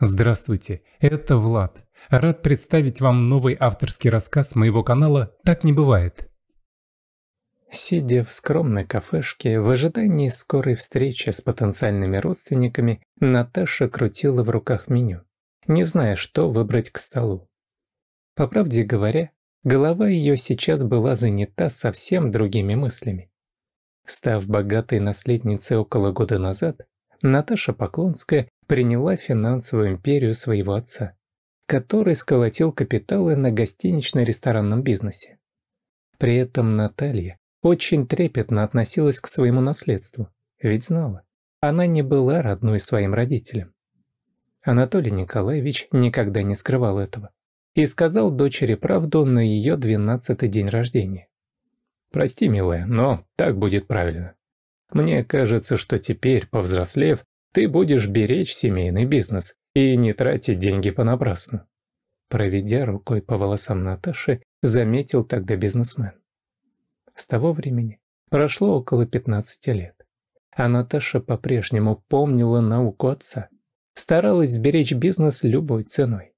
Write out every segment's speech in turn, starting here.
Здравствуйте, это Влад. Рад представить вам новый авторский рассказ моего канала «Так не бывает». Сидя в скромной кафешке, в ожидании скорой встречи с потенциальными родственниками, Наташа крутила в руках меню, не зная, что выбрать к столу. По правде говоря, голова ее сейчас была занята совсем другими мыслями. Став богатой наследницей около года назад, Наташа Поклонская приняла финансовую империю своего отца, который сколотил капиталы на гостинично-ресторанном бизнесе. При этом Наталья очень трепетно относилась к своему наследству, ведь знала, она не была родной своим родителям. Анатолий Николаевич никогда не скрывал этого и сказал дочери правду на ее двенадцатый день рождения. «Прости, милая, но так будет правильно. Мне кажется, что теперь, повзрослев, ты будешь беречь семейный бизнес и не тратить деньги понапрасну». Проведя рукой по волосам Наташи, заметил тогда бизнесмен. С того времени прошло около 15 лет, а Наташа по-прежнему помнила науку отца, старалась сберечь бизнес любой ценой.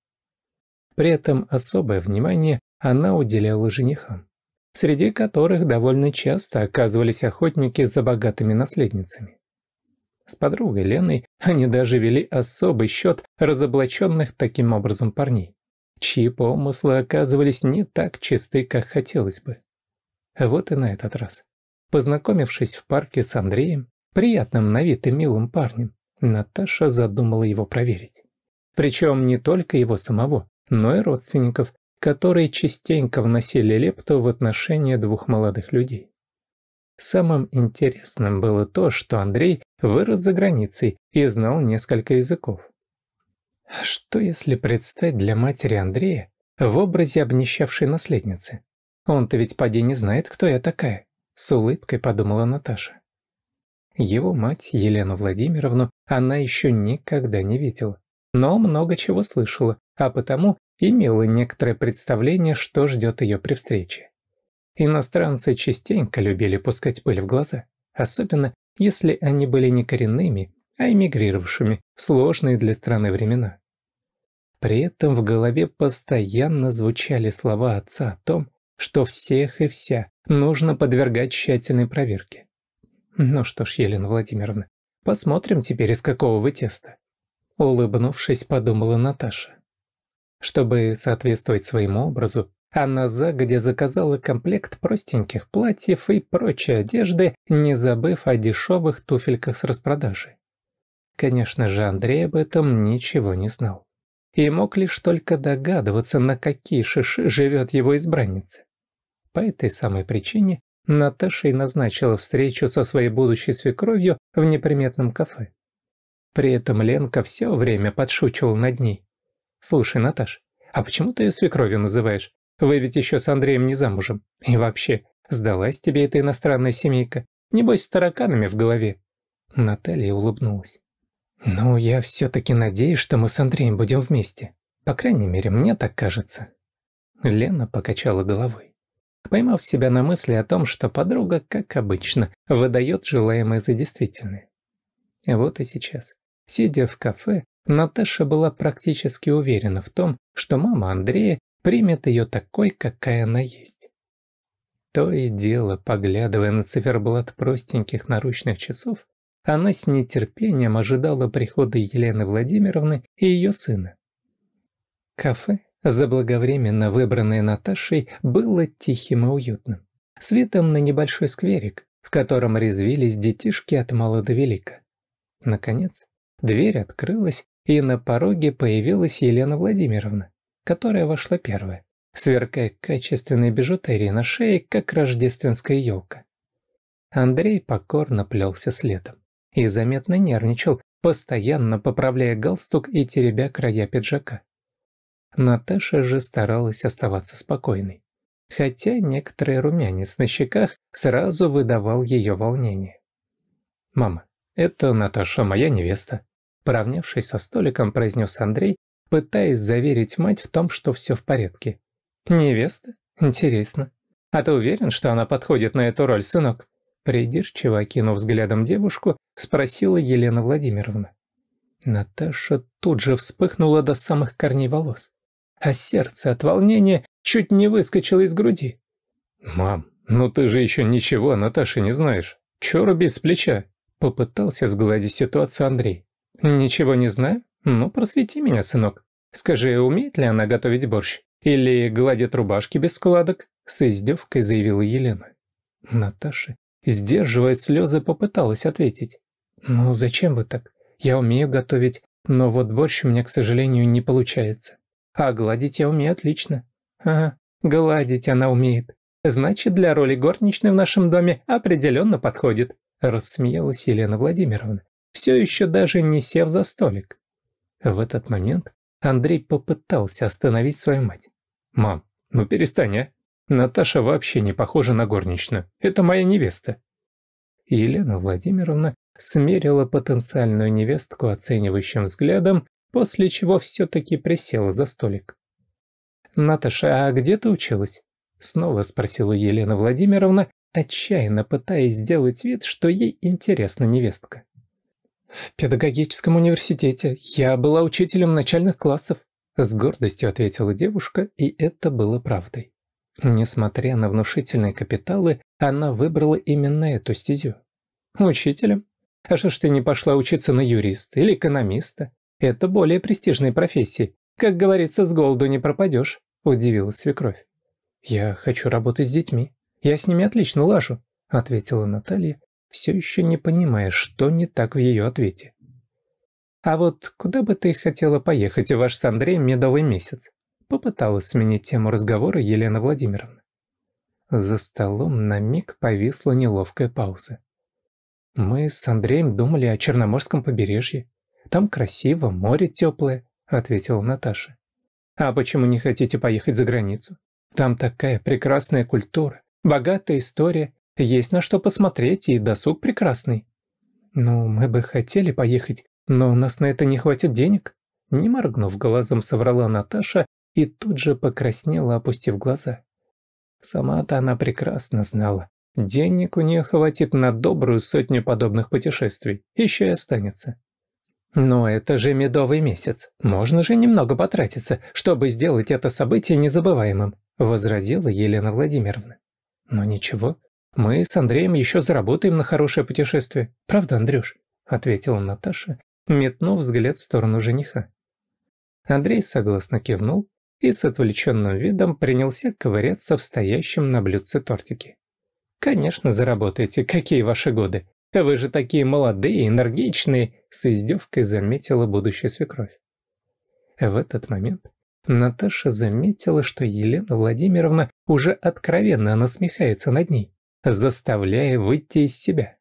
При этом особое внимание она уделяла женихам, среди которых довольно часто оказывались охотники за богатыми наследницами. С подругой Леной они даже вели особый счет разоблаченных таким образом парней, чьи помыслы оказывались не так чисты, как хотелось бы. Вот и на этот раз. Познакомившись в парке с Андреем, приятным на вид и милым парнем, Наташа задумала его проверить. Причем не только его самого, но и родственников, которые частенько вносили лепту в отношения двух молодых людей. Самым интересным было то, что Андрей вырос за границей и знал несколько языков. Что если предстать для матери Андрея в образе обнищавшей наследницы? Он-то ведь поди не знает, кто я такая, с улыбкой подумала Наташа. Его мать, Елену Владимировну, она еще никогда не видела, но много чего слышала, а потому имела некоторое представление, что ждет ее при встрече. Иностранцы частенько любили пускать пыль в глаза, особенно если они были не коренными, а эмигрировавшими в сложные для страны времена. При этом в голове постоянно звучали слова отца о том, что всех и вся нужно подвергать тщательной проверке. Ну что ж, Елена Владимировна, посмотрим теперь, из какого вы теста. Улыбнувшись, подумала Наташа. Чтобы соответствовать своему образу, она а загодя заказала комплект простеньких платьев и прочей одежды, не забыв о дешевых туфельках с распродажи. Конечно же, Андрей об этом ничего не знал. И мог лишь только догадываться, на какие шиши живет его избранница. По этой самой причине Наташа и назначила встречу со своей будущей свекровью в неприметном кафе. При этом Ленка все время подшучивал над ней. «Слушай, Наташ, а почему ты ее свекровью называешь? Вы ведь еще с Андреем не замужем. И вообще, сдалась тебе эта иностранная семейка. Небось, с тараканами в голове». Наталья улыбнулась. «Ну, я все-таки надеюсь, что мы с Андреем будем вместе. По крайней мере, мне так кажется». Лена покачала головой, поймав себя на мысли о том, что подруга, как обычно, выдает желаемое за действительное. Вот и сейчас, сидя в кафе, Наташа была практически уверена в том, что мама Андрея примет ее такой, какая она есть. То и дело, поглядывая на циферблат простеньких наручных часов, она с нетерпением ожидала прихода Елены Владимировны и ее сына. Кафе, заблаговременно выбранное Наташей, было тихим и уютным, Светом на небольшой скверик, в котором резвились детишки от мала до велика. Наконец, дверь открылась, и на пороге появилась Елена Владимировна которая вошла первая, сверкая качественной бижутерией на шее, как рождественская елка. Андрей покорно плелся следом и заметно нервничал, постоянно поправляя галстук и теребя края пиджака. Наташа же старалась оставаться спокойной, хотя некоторый румянец на щеках сразу выдавал ее волнение. «Мама, это Наташа, моя невеста», поравнявшись со столиком, произнес Андрей, пытаясь заверить мать в том, что все в порядке. «Невеста? Интересно. А ты уверен, что она подходит на эту роль, сынок?» Придирчиво окинув взглядом девушку, спросила Елена Владимировна. Наташа тут же вспыхнула до самых корней волос, а сердце от волнения чуть не выскочило из груди. «Мам, ну ты же еще ничего о Наташе не знаешь. Чего без плеча?» Попытался сгладить ситуацию Андрей. «Ничего не знаю? Ну, просвети меня, сынок. Скажи, умеет ли она готовить борщ? Или гладит рубашки без складок?» С издевкой заявила Елена. Наташа, сдерживая слезы, попыталась ответить. «Ну, зачем вы так? Я умею готовить, но вот борщ у меня, к сожалению, не получается. А гладить я умею отлично. Ага, гладить она умеет. Значит, для роли горничной в нашем доме определенно подходит», рассмеялась Елена Владимировна, все еще даже не сев за столик. В этот момент Андрей попытался остановить свою мать. «Мам, ну перестань, а! Наташа вообще не похожа на горничную. Это моя невеста!» Елена Владимировна смерила потенциальную невестку оценивающим взглядом, после чего все-таки присела за столик. «Наташа, а где ты училась?» Снова спросила Елена Владимировна, отчаянно пытаясь сделать вид, что ей интересна невестка. «В педагогическом университете. Я была учителем начальных классов», – с гордостью ответила девушка, и это было правдой. Несмотря на внушительные капиталы, она выбрала именно эту стезю. «Учителем? А что ж ты не пошла учиться на юриста или экономиста? Это более престижные профессии. Как говорится, с голоду не пропадешь», – удивилась свекровь. «Я хочу работать с детьми. Я с ними отлично лажу», – ответила Наталья, все еще не понимая, что не так в ее ответе. «А вот куда бы ты хотела поехать, ваш с Андреем медовый месяц?» Попыталась сменить тему разговора Елена Владимировна. За столом на миг повисла неловкая пауза. «Мы с Андреем думали о Черноморском побережье. Там красиво, море теплое», — ответила Наташа. «А почему не хотите поехать за границу? Там такая прекрасная культура, богатая история есть на что посмотреть, и досуг прекрасный. Ну, мы бы хотели поехать, но у нас на это не хватит денег. Не моргнув глазом, соврала Наташа и тут же покраснела, опустив глаза. Сама-то она прекрасно знала. Денег у нее хватит на добрую сотню подобных путешествий, еще и останется. Но это же медовый месяц, можно же немного потратиться, чтобы сделать это событие незабываемым, возразила Елена Владимировна. Но ничего, мы с Андреем еще заработаем на хорошее путешествие. Правда, Андрюш?» – ответила Наташа, метнув взгляд в сторону жениха. Андрей согласно кивнул и с отвлеченным видом принялся ковыряться в стоящем на блюдце тортике. «Конечно, заработаете. Какие ваши годы? Вы же такие молодые, энергичные!» – с издевкой заметила будущая свекровь. В этот момент Наташа заметила, что Елена Владимировна уже откровенно насмехается над ней заставляя выйти из себя.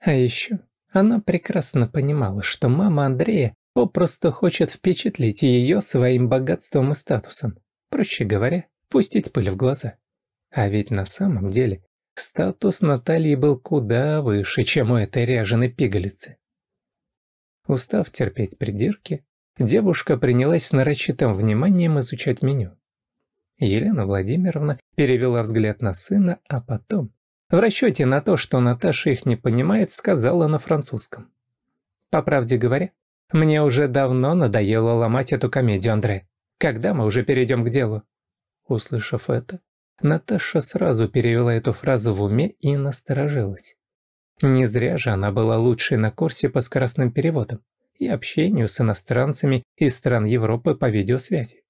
А еще она прекрасно понимала, что мама Андрея попросту хочет впечатлить ее своим богатством и статусом. Проще говоря, пустить пыль в глаза. А ведь на самом деле статус Натальи был куда выше, чем у этой ряженой пигалицы. Устав терпеть придирки, девушка принялась с нарочитым вниманием изучать меню. Елена Владимировна перевела взгляд на сына, а потом в расчете на то, что Наташа их не понимает, сказала на французском. По правде говоря, мне уже давно надоело ломать эту комедию, Андре. Когда мы уже перейдем к делу? Услышав это, Наташа сразу перевела эту фразу в уме и насторожилась. Не зря же она была лучшей на курсе по скоростным переводам и общению с иностранцами из стран Европы по видеосвязи.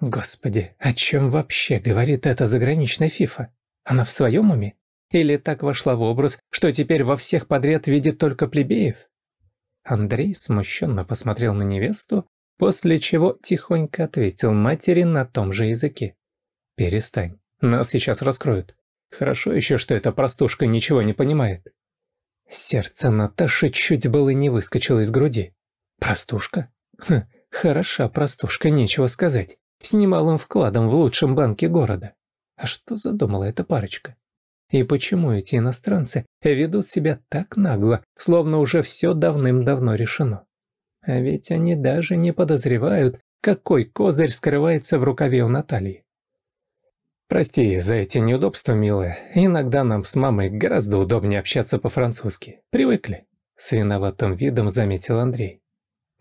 Господи, о чем вообще говорит эта заграничная фифа? Она в своем уме? Или так вошла в образ, что теперь во всех подряд видит только плебеев? Андрей смущенно посмотрел на невесту, после чего тихонько ответил матери на том же языке. «Перестань, нас сейчас раскроют. Хорошо еще, что эта простушка ничего не понимает». Сердце Наташи чуть было не выскочило из груди. «Простушка? Хм, хороша простушка, нечего сказать. С немалым вкладом в лучшем банке города. А что задумала эта парочка?» И почему эти иностранцы ведут себя так нагло, словно уже все давным-давно решено? А ведь они даже не подозревают, какой козырь скрывается в рукаве у Натальи. «Прости за эти неудобства, милая. Иногда нам с мамой гораздо удобнее общаться по-французски. Привыкли», — с виноватым видом заметил Андрей.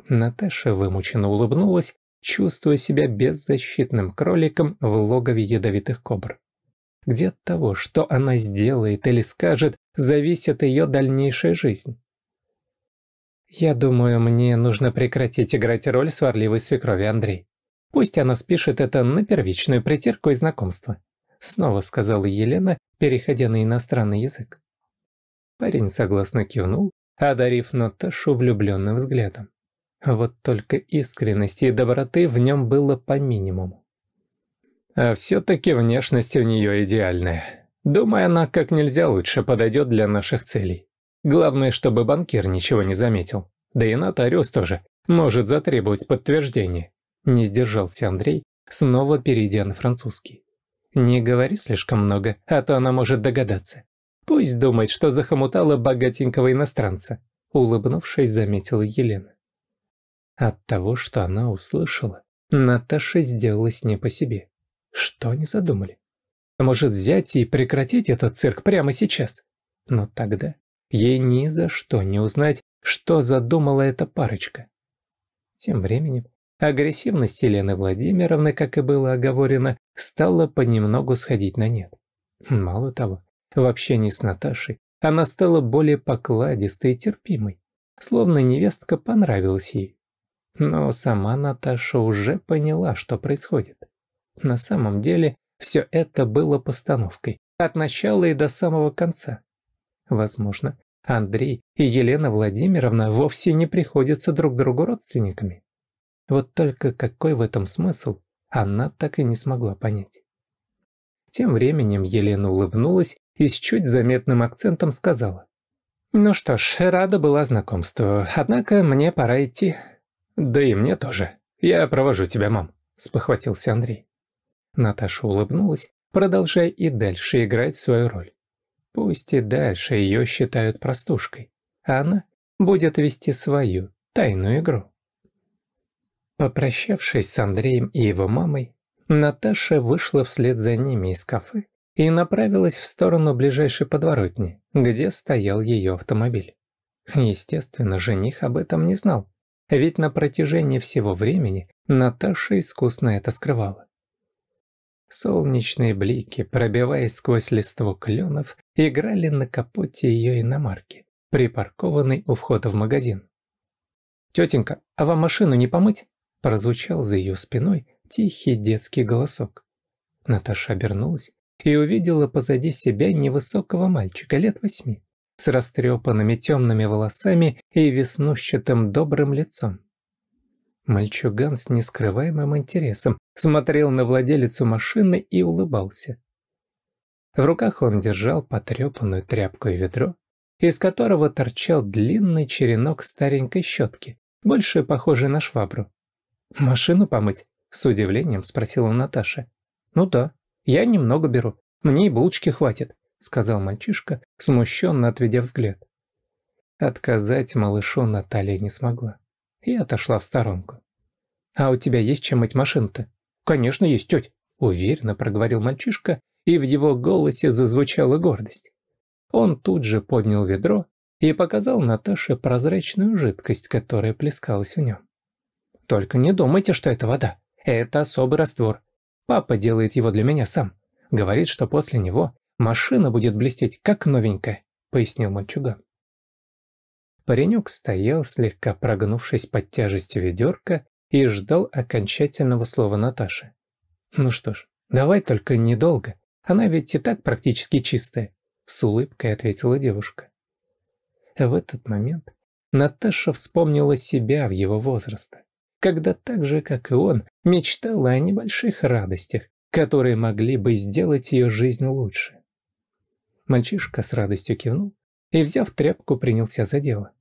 Наташа вымученно улыбнулась, чувствуя себя беззащитным кроликом в логове ядовитых кобр где от того, что она сделает или скажет, зависит ее дальнейшая жизнь. Я думаю, мне нужно прекратить играть роль сварливой свекрови Андрей. Пусть она спишет это на первичную притирку и знакомство. Снова сказала Елена, переходя на иностранный язык. Парень согласно кивнул, одарив Наташу влюбленным взглядом. Вот только искренности и доброты в нем было по минимуму. А все-таки внешность у нее идеальная. Думаю, она как нельзя лучше подойдет для наших целей. Главное, чтобы банкир ничего не заметил. Да и нотариус тоже. Может затребовать подтверждение. Не сдержался Андрей, снова перейдя на французский. Не говори слишком много, а то она может догадаться. Пусть думает, что захомутала богатенького иностранца. Улыбнувшись, заметила Елена. От того, что она услышала, Наташе сделалось не по себе. Что они задумали? Может взять и прекратить этот цирк прямо сейчас? Но тогда ей ни за что не узнать, что задумала эта парочка. Тем временем агрессивность Елены Владимировны, как и было оговорено, стала понемногу сходить на нет. Мало того, в общении с Наташей она стала более покладистой и терпимой, словно невестка понравилась ей. Но сама Наташа уже поняла, что происходит. На самом деле, все это было постановкой, от начала и до самого конца. Возможно, Андрей и Елена Владимировна вовсе не приходятся друг другу родственниками. Вот только какой в этом смысл, она так и не смогла понять. Тем временем Елена улыбнулась и с чуть заметным акцентом сказала. «Ну что ж, рада была знакомству, однако мне пора идти». «Да и мне тоже. Я провожу тебя, мам», – спохватился Андрей. Наташа улыбнулась, продолжая и дальше играть свою роль. Пусть и дальше ее считают простушкой, а она будет вести свою тайную игру. Попрощавшись с Андреем и его мамой, Наташа вышла вслед за ними из кафе и направилась в сторону ближайшей подворотни, где стоял ее автомобиль. Естественно, жених об этом не знал, ведь на протяжении всего времени Наташа искусно это скрывала. Солнечные блики, пробиваясь сквозь листву кленов, играли на капоте ее иномарки, припаркованной у входа в магазин. «Тетенька, а вам машину не помыть?» прозвучал за ее спиной тихий детский голосок. Наташа обернулась и увидела позади себя невысокого мальчика лет восьми с растрепанными темными волосами и веснущатым добрым лицом. Мальчуган с нескрываемым интересом смотрел на владелицу машины и улыбался. В руках он держал потрепанную тряпку и ведро, из которого торчал длинный черенок старенькой щетки, больше похожей на швабру. «Машину помыть?» – с удивлением спросила Наташа. «Ну да, я немного беру, мне и булочки хватит», – сказал мальчишка, смущенно отведя взгляд. Отказать малышу Наталья не смогла и отошла в сторонку. «А у тебя есть чем мыть машину-то?» «Конечно есть, теть», — уверенно проговорил мальчишка, и в его голосе зазвучала гордость. Он тут же поднял ведро и показал Наташе прозрачную жидкость, которая плескалась в нем. «Только не думайте, что это вода. Это особый раствор. Папа делает его для меня сам. Говорит, что после него машина будет блестеть, как новенькая», — пояснил мальчуган. Паренек стоял, слегка прогнувшись под тяжестью ведерка, и ждал окончательного слова Наташи. «Ну что ж, давай только недолго, она ведь и так практически чистая», — с улыбкой ответила девушка. В этот момент Наташа вспомнила себя в его возраста, когда так же, как и он, мечтала о небольших радостях, которые могли бы сделать ее жизнь лучше. Мальчишка с радостью кивнул и, взяв тряпку, принялся за дело.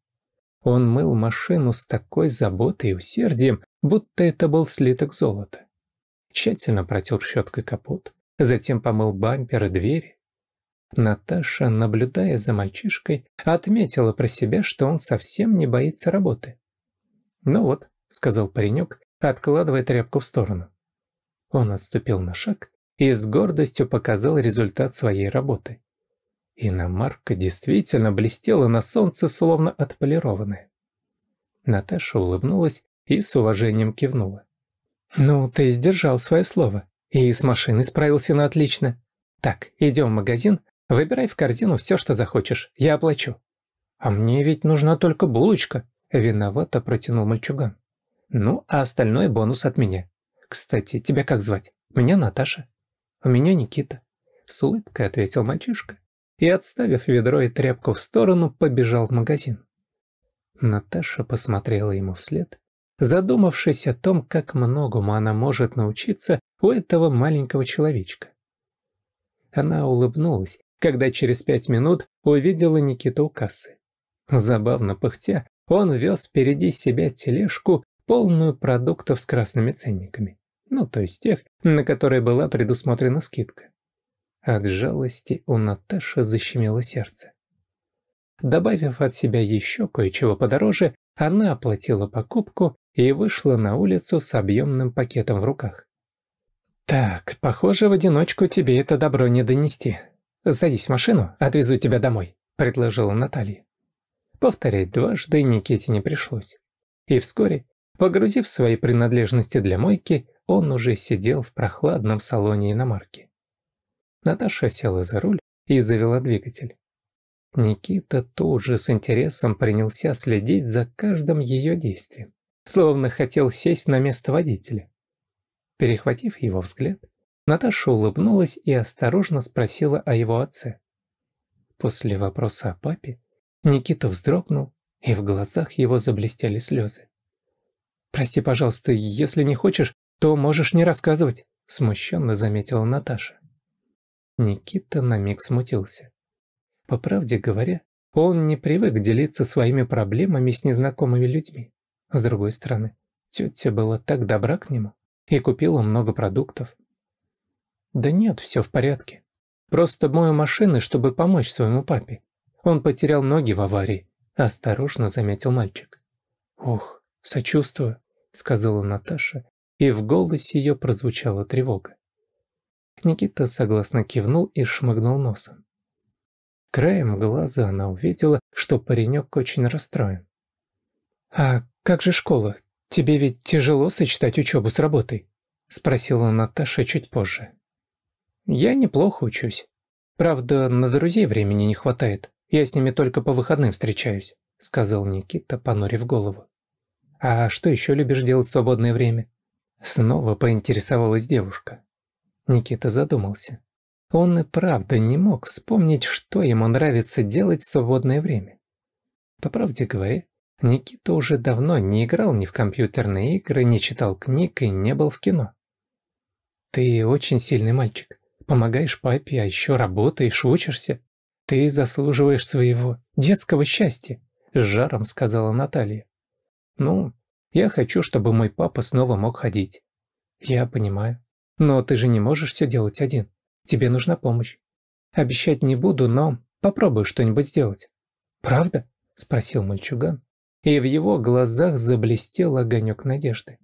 Он мыл машину с такой заботой и усердием, будто это был слиток золота. Тщательно протер щеткой капот, затем помыл бампер и двери. Наташа, наблюдая за мальчишкой, отметила про себя, что он совсем не боится работы. «Ну вот», — сказал паренек, откладывая тряпку в сторону. Он отступил на шаг и с гордостью показал результат своей работы. Иномарка действительно блестела на солнце, словно отполированная. Наташа улыбнулась и с уважением кивнула. «Ну, ты сдержал свое слово, и с машиной справился на отлично. Так, идем в магазин, выбирай в корзину все, что захочешь, я оплачу». «А мне ведь нужна только булочка», — виновато протянул мальчуган. «Ну, а остальной бонус от меня. Кстати, тебя как звать? Меня Наташа». «У меня Никита», — с улыбкой ответил мальчишка и, отставив ведро и тряпку в сторону, побежал в магазин. Наташа посмотрела ему вслед, задумавшись о том, как многому она может научиться у этого маленького человечка. Она улыбнулась, когда через пять минут увидела Никиту у кассы. Забавно пыхтя, он вез впереди себя тележку, полную продуктов с красными ценниками, ну то есть тех, на которые была предусмотрена скидка. От жалости у Наташи защемило сердце. Добавив от себя еще кое-чего подороже, она оплатила покупку и вышла на улицу с объемным пакетом в руках. «Так, похоже, в одиночку тебе это добро не донести. Садись в машину, отвезу тебя домой», – предложила Наталья. Повторять дважды Никите не пришлось. И вскоре, погрузив свои принадлежности для мойки, он уже сидел в прохладном салоне иномарки. Наташа села за руль и завела двигатель. Никита тут же с интересом принялся следить за каждым ее действием, словно хотел сесть на место водителя. Перехватив его взгляд, Наташа улыбнулась и осторожно спросила о его отце. После вопроса о папе Никита вздрогнул, и в глазах его заблестели слезы. «Прости, пожалуйста, если не хочешь, то можешь не рассказывать», – смущенно заметила Наташа. Никита на миг смутился. По правде говоря, он не привык делиться своими проблемами с незнакомыми людьми. С другой стороны, тетя была так добра к нему и купила много продуктов. «Да нет, все в порядке. Просто мою машины, чтобы помочь своему папе. Он потерял ноги в аварии», – осторожно заметил мальчик. «Ох, сочувствую», – сказала Наташа, и в голосе ее прозвучала тревога. Никита согласно кивнул и шмыгнул носом. Краем глаза она увидела, что паренек очень расстроен. «А как же школа? Тебе ведь тяжело сочетать учебу с работой?» – спросила Наташа чуть позже. «Я неплохо учусь. Правда, на друзей времени не хватает. Я с ними только по выходным встречаюсь», – сказал Никита, понурив голову. «А что еще любишь делать в свободное время?» Снова поинтересовалась девушка. Никита задумался. Он и правда не мог вспомнить, что ему нравится делать в свободное время. По правде говоря, Никита уже давно не играл ни в компьютерные игры, не читал книг и не был в кино. «Ты очень сильный мальчик. Помогаешь папе, а еще работаешь, учишься. Ты заслуживаешь своего детского счастья», — с жаром сказала Наталья. «Ну, я хочу, чтобы мой папа снова мог ходить». «Я понимаю», но ты же не можешь все делать один. Тебе нужна помощь. Обещать не буду, но попробую что-нибудь сделать. Правда? Спросил мальчуган. И в его глазах заблестел огонек надежды.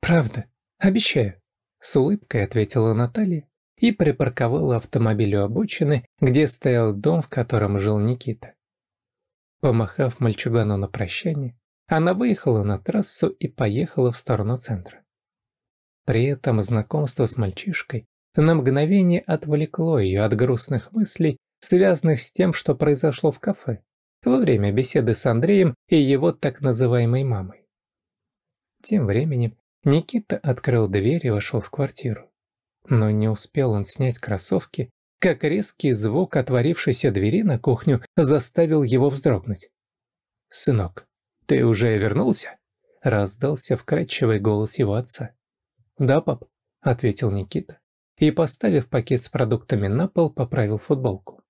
Правда, обещаю. С улыбкой ответила Наталья и припарковала автомобиль у обочины, где стоял дом, в котором жил Никита. Помахав мальчугану на прощание, она выехала на трассу и поехала в сторону центра. При этом знакомство с мальчишкой на мгновение отвлекло ее от грустных мыслей, связанных с тем, что произошло в кафе, во время беседы с Андреем и его так называемой мамой. Тем временем Никита открыл дверь и вошел в квартиру. Но не успел он снять кроссовки, как резкий звук отворившейся двери на кухню заставил его вздрогнуть. «Сынок, ты уже вернулся?» — раздался вкрадчивый голос его отца. «Да, пап», – ответил Никита. И, поставив пакет с продуктами на пол, поправил футболку.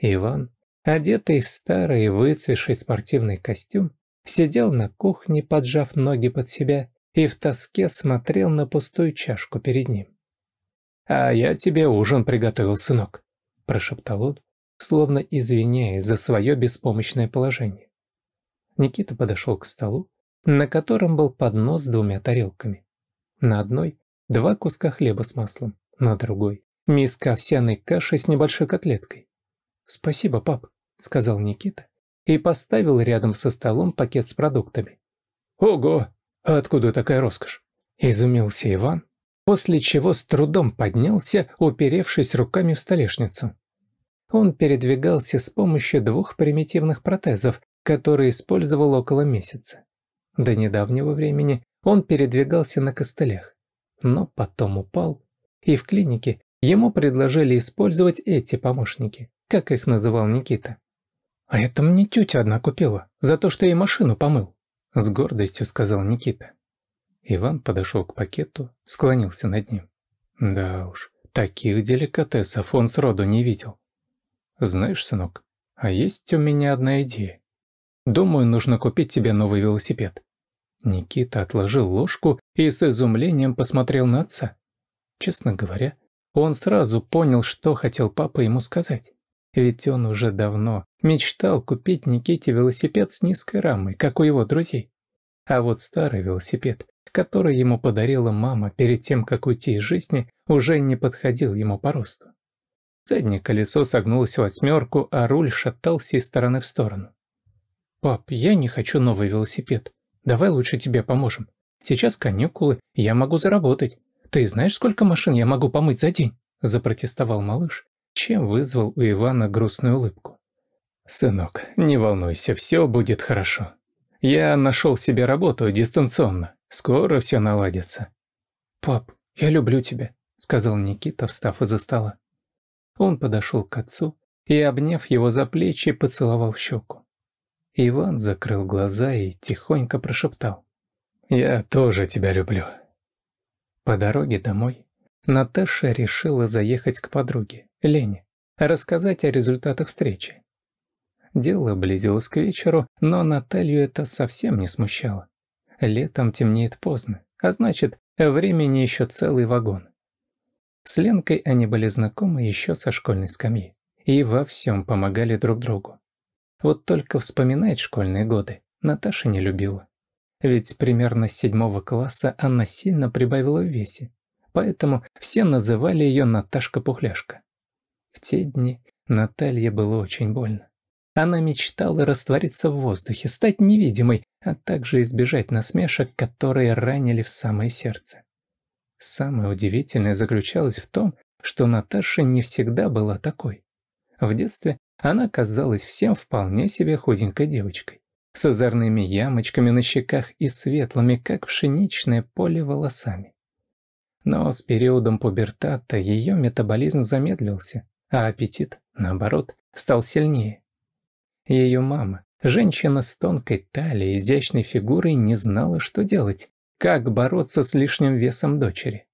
Иван, одетый в старый выцветший спортивный костюм, сидел на кухне, поджав ноги под себя, и в тоске смотрел на пустую чашку перед ним. «А я тебе ужин приготовил, сынок», – прошептал он, словно извиняясь за свое беспомощное положение. Никита подошел к столу, на котором был поднос с двумя тарелками. На одной – два куска хлеба с маслом, на другой – миска овсяной каши с небольшой котлеткой. «Спасибо, пап», – сказал Никита и поставил рядом со столом пакет с продуктами. «Ого! А откуда такая роскошь?» – изумился Иван, после чего с трудом поднялся, уперевшись руками в столешницу. Он передвигался с помощью двух примитивных протезов, которые использовал около месяца. До недавнего времени он передвигался на костылях, но потом упал, и в клинике ему предложили использовать эти помощники, как их называл Никита. «А это мне тетя одна купила, за то, что я машину помыл», – с гордостью сказал Никита. Иван подошел к пакету, склонился над ним. «Да уж, таких деликатесов он сроду не видел». «Знаешь, сынок, а есть у меня одна идея. Думаю, нужно купить тебе новый велосипед. Никита отложил ложку и с изумлением посмотрел на отца. Честно говоря, он сразу понял, что хотел папа ему сказать. Ведь он уже давно мечтал купить Никите велосипед с низкой рамой, как у его друзей. А вот старый велосипед, который ему подарила мама перед тем, как уйти из жизни, уже не подходил ему по росту. Заднее колесо согнулось в восьмерку, а руль шатался из стороны в сторону. «Пап, я не хочу новый велосипед», Давай лучше тебе поможем. Сейчас каникулы, я могу заработать. Ты знаешь, сколько машин я могу помыть за день?» Запротестовал малыш, чем вызвал у Ивана грустную улыбку. «Сынок, не волнуйся, все будет хорошо. Я нашел себе работу дистанционно. Скоро все наладится». «Пап, я люблю тебя», — сказал Никита, встав из-за стола. Он подошел к отцу и, обняв его за плечи, поцеловал в щеку. Иван закрыл глаза и тихонько прошептал. «Я тоже тебя люблю». По дороге домой Наташа решила заехать к подруге, Лене, рассказать о результатах встречи. Дело близилось к вечеру, но Наталью это совсем не смущало. Летом темнеет поздно, а значит, времени еще целый вагон. С Ленкой они были знакомы еще со школьной скамьи и во всем помогали друг другу. Вот только вспоминает школьные годы, Наташа не любила. Ведь примерно с седьмого класса она сильно прибавила в весе, поэтому все называли ее Наташка-пухляшка. В те дни Наталье было очень больно. Она мечтала раствориться в воздухе, стать невидимой, а также избежать насмешек, которые ранили в самое сердце. Самое удивительное заключалось в том, что Наташа не всегда была такой. В детстве она казалась всем вполне себе худенькой девочкой, с озорными ямочками на щеках и светлыми, как пшеничное поле, волосами. Но с периодом пубертата ее метаболизм замедлился, а аппетит, наоборот, стал сильнее. Ее мама, женщина с тонкой талией, изящной фигурой, не знала, что делать, как бороться с лишним весом дочери.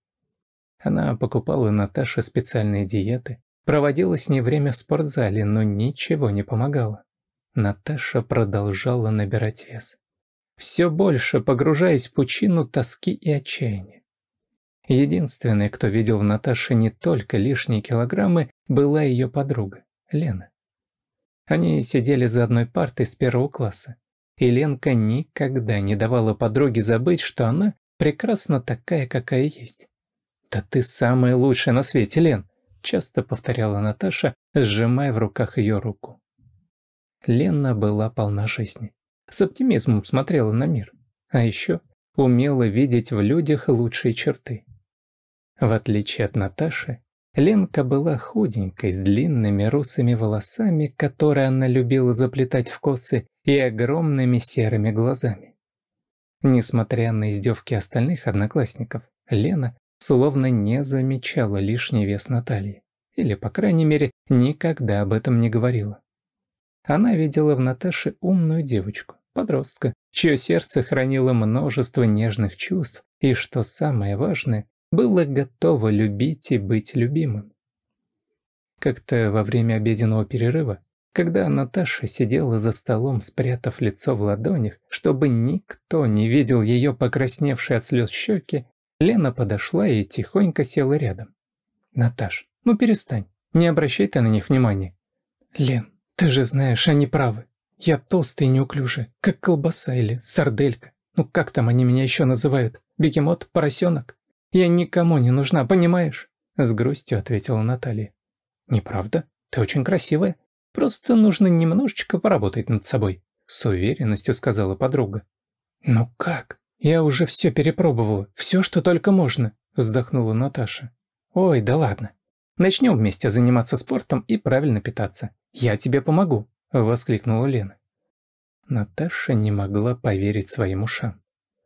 Она покупала Наташе специальные диеты, Проводила с ней время в спортзале, но ничего не помогало. Наташа продолжала набирать вес. Все больше погружаясь в пучину тоски и отчаяния. Единственной, кто видел в Наташе не только лишние килограммы, была ее подруга, Лена. Они сидели за одной партой с первого класса, и Ленка никогда не давала подруге забыть, что она прекрасно такая, какая есть. «Да ты самая лучшая на свете, Лен!» часто повторяла Наташа, сжимая в руках ее руку. Лена была полна жизни. С оптимизмом смотрела на мир. А еще умела видеть в людях лучшие черты. В отличие от Наташи, Ленка была худенькой, с длинными русыми волосами, которые она любила заплетать в косы, и огромными серыми глазами. Несмотря на издевки остальных одноклассников, Лена словно не замечала лишний вес Натальи. Или, по крайней мере, никогда об этом не говорила. Она видела в Наташе умную девочку, подростка, чье сердце хранило множество нежных чувств и, что самое важное, было готово любить и быть любимым. Как-то во время обеденного перерыва, когда Наташа сидела за столом, спрятав лицо в ладонях, чтобы никто не видел ее покрасневшие от слез щеки, Лена подошла и тихонько села рядом. «Наташ, ну перестань, не обращай ты на них внимания». «Лен, ты же знаешь, они правы. Я толстый и неуклюжий, как колбаса или сарделька. Ну как там они меня еще называют? Бегемот, поросенок? Я никому не нужна, понимаешь?» С грустью ответила Наталья. «Неправда, ты очень красивая. Просто нужно немножечко поработать над собой», с уверенностью сказала подруга. «Ну как? «Я уже все перепробовала, все, что только можно», – вздохнула Наташа. «Ой, да ладно. Начнем вместе заниматься спортом и правильно питаться. Я тебе помогу», – воскликнула Лена. Наташа не могла поверить своим ушам.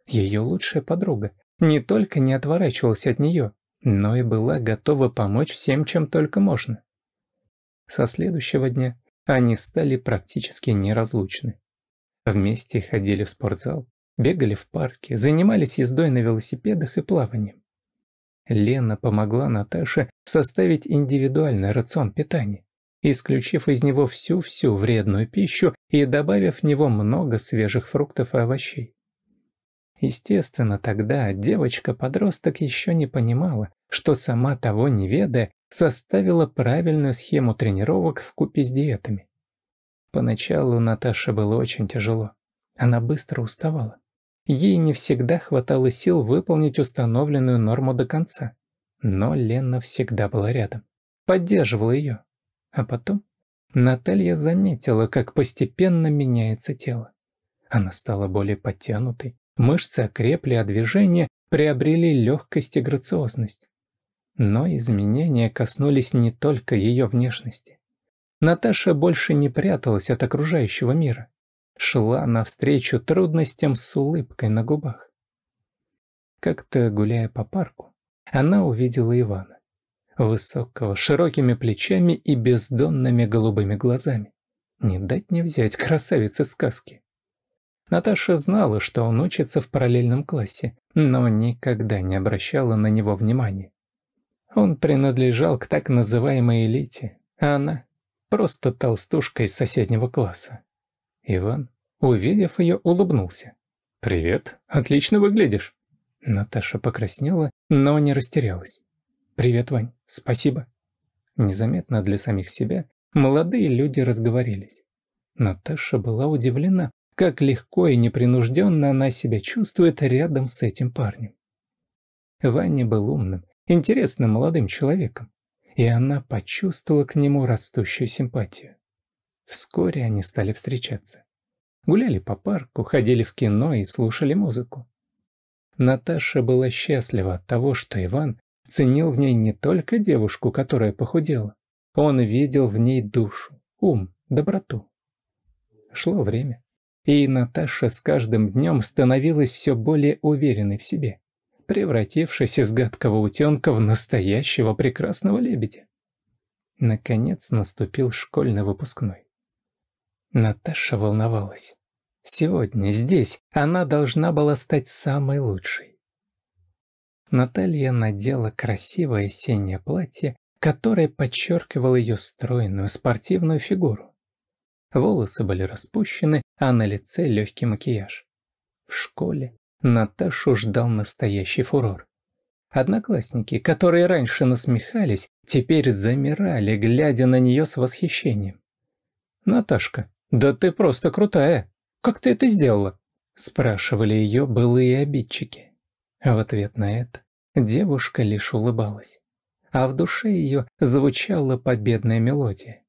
Ее лучшая подруга не только не отворачивалась от нее, но и была готова помочь всем, чем только можно. Со следующего дня они стали практически неразлучны. Вместе ходили в спортзал, бегали в парке, занимались ездой на велосипедах и плаванием. Лена помогла Наташе составить индивидуальный рацион питания, исключив из него всю-всю вредную пищу и добавив в него много свежих фруктов и овощей. Естественно, тогда девочка-подросток еще не понимала, что сама того не ведая, составила правильную схему тренировок в купе с диетами. Поначалу Наташе было очень тяжело. Она быстро уставала. Ей не всегда хватало сил выполнить установленную норму до конца. Но Лена всегда была рядом. Поддерживала ее. А потом Наталья заметила, как постепенно меняется тело. Она стала более подтянутой, мышцы окрепли, а движения приобрели легкость и грациозность. Но изменения коснулись не только ее внешности. Наташа больше не пряталась от окружающего мира шла навстречу трудностям с улыбкой на губах. Как-то гуляя по парку, она увидела Ивана, высокого, широкими плечами и бездонными голубыми глазами. Не дать не взять красавицы сказки. Наташа знала, что он учится в параллельном классе, но никогда не обращала на него внимания. Он принадлежал к так называемой элите, а она — просто толстушка из соседнего класса. Иван, увидев ее, улыбнулся. «Привет, отлично выглядишь». Наташа покраснела, но не растерялась. «Привет, Вань, спасибо». Незаметно для самих себя молодые люди разговорились. Наташа была удивлена, как легко и непринужденно она себя чувствует рядом с этим парнем. Ваня был умным, интересным молодым человеком, и она почувствовала к нему растущую симпатию. Вскоре они стали встречаться. Гуляли по парку, ходили в кино и слушали музыку. Наташа была счастлива от того, что Иван ценил в ней не только девушку, которая похудела. Он видел в ней душу, ум, доброту. Шло время, и Наташа с каждым днем становилась все более уверенной в себе, превратившись из гадкого утенка в настоящего прекрасного лебедя. Наконец наступил школьный выпускной. Наташа волновалась. Сегодня, здесь, она должна была стать самой лучшей. Наталья надела красивое синее платье, которое подчеркивало ее стройную спортивную фигуру. Волосы были распущены, а на лице легкий макияж. В школе Наташу ждал настоящий фурор. Одноклассники, которые раньше насмехались, теперь замирали, глядя на нее с восхищением. «Наташка, «Да ты просто крутая! Как ты это сделала?» – спрашивали ее былые обидчики. А в ответ на это девушка лишь улыбалась, а в душе ее звучала победная мелодия.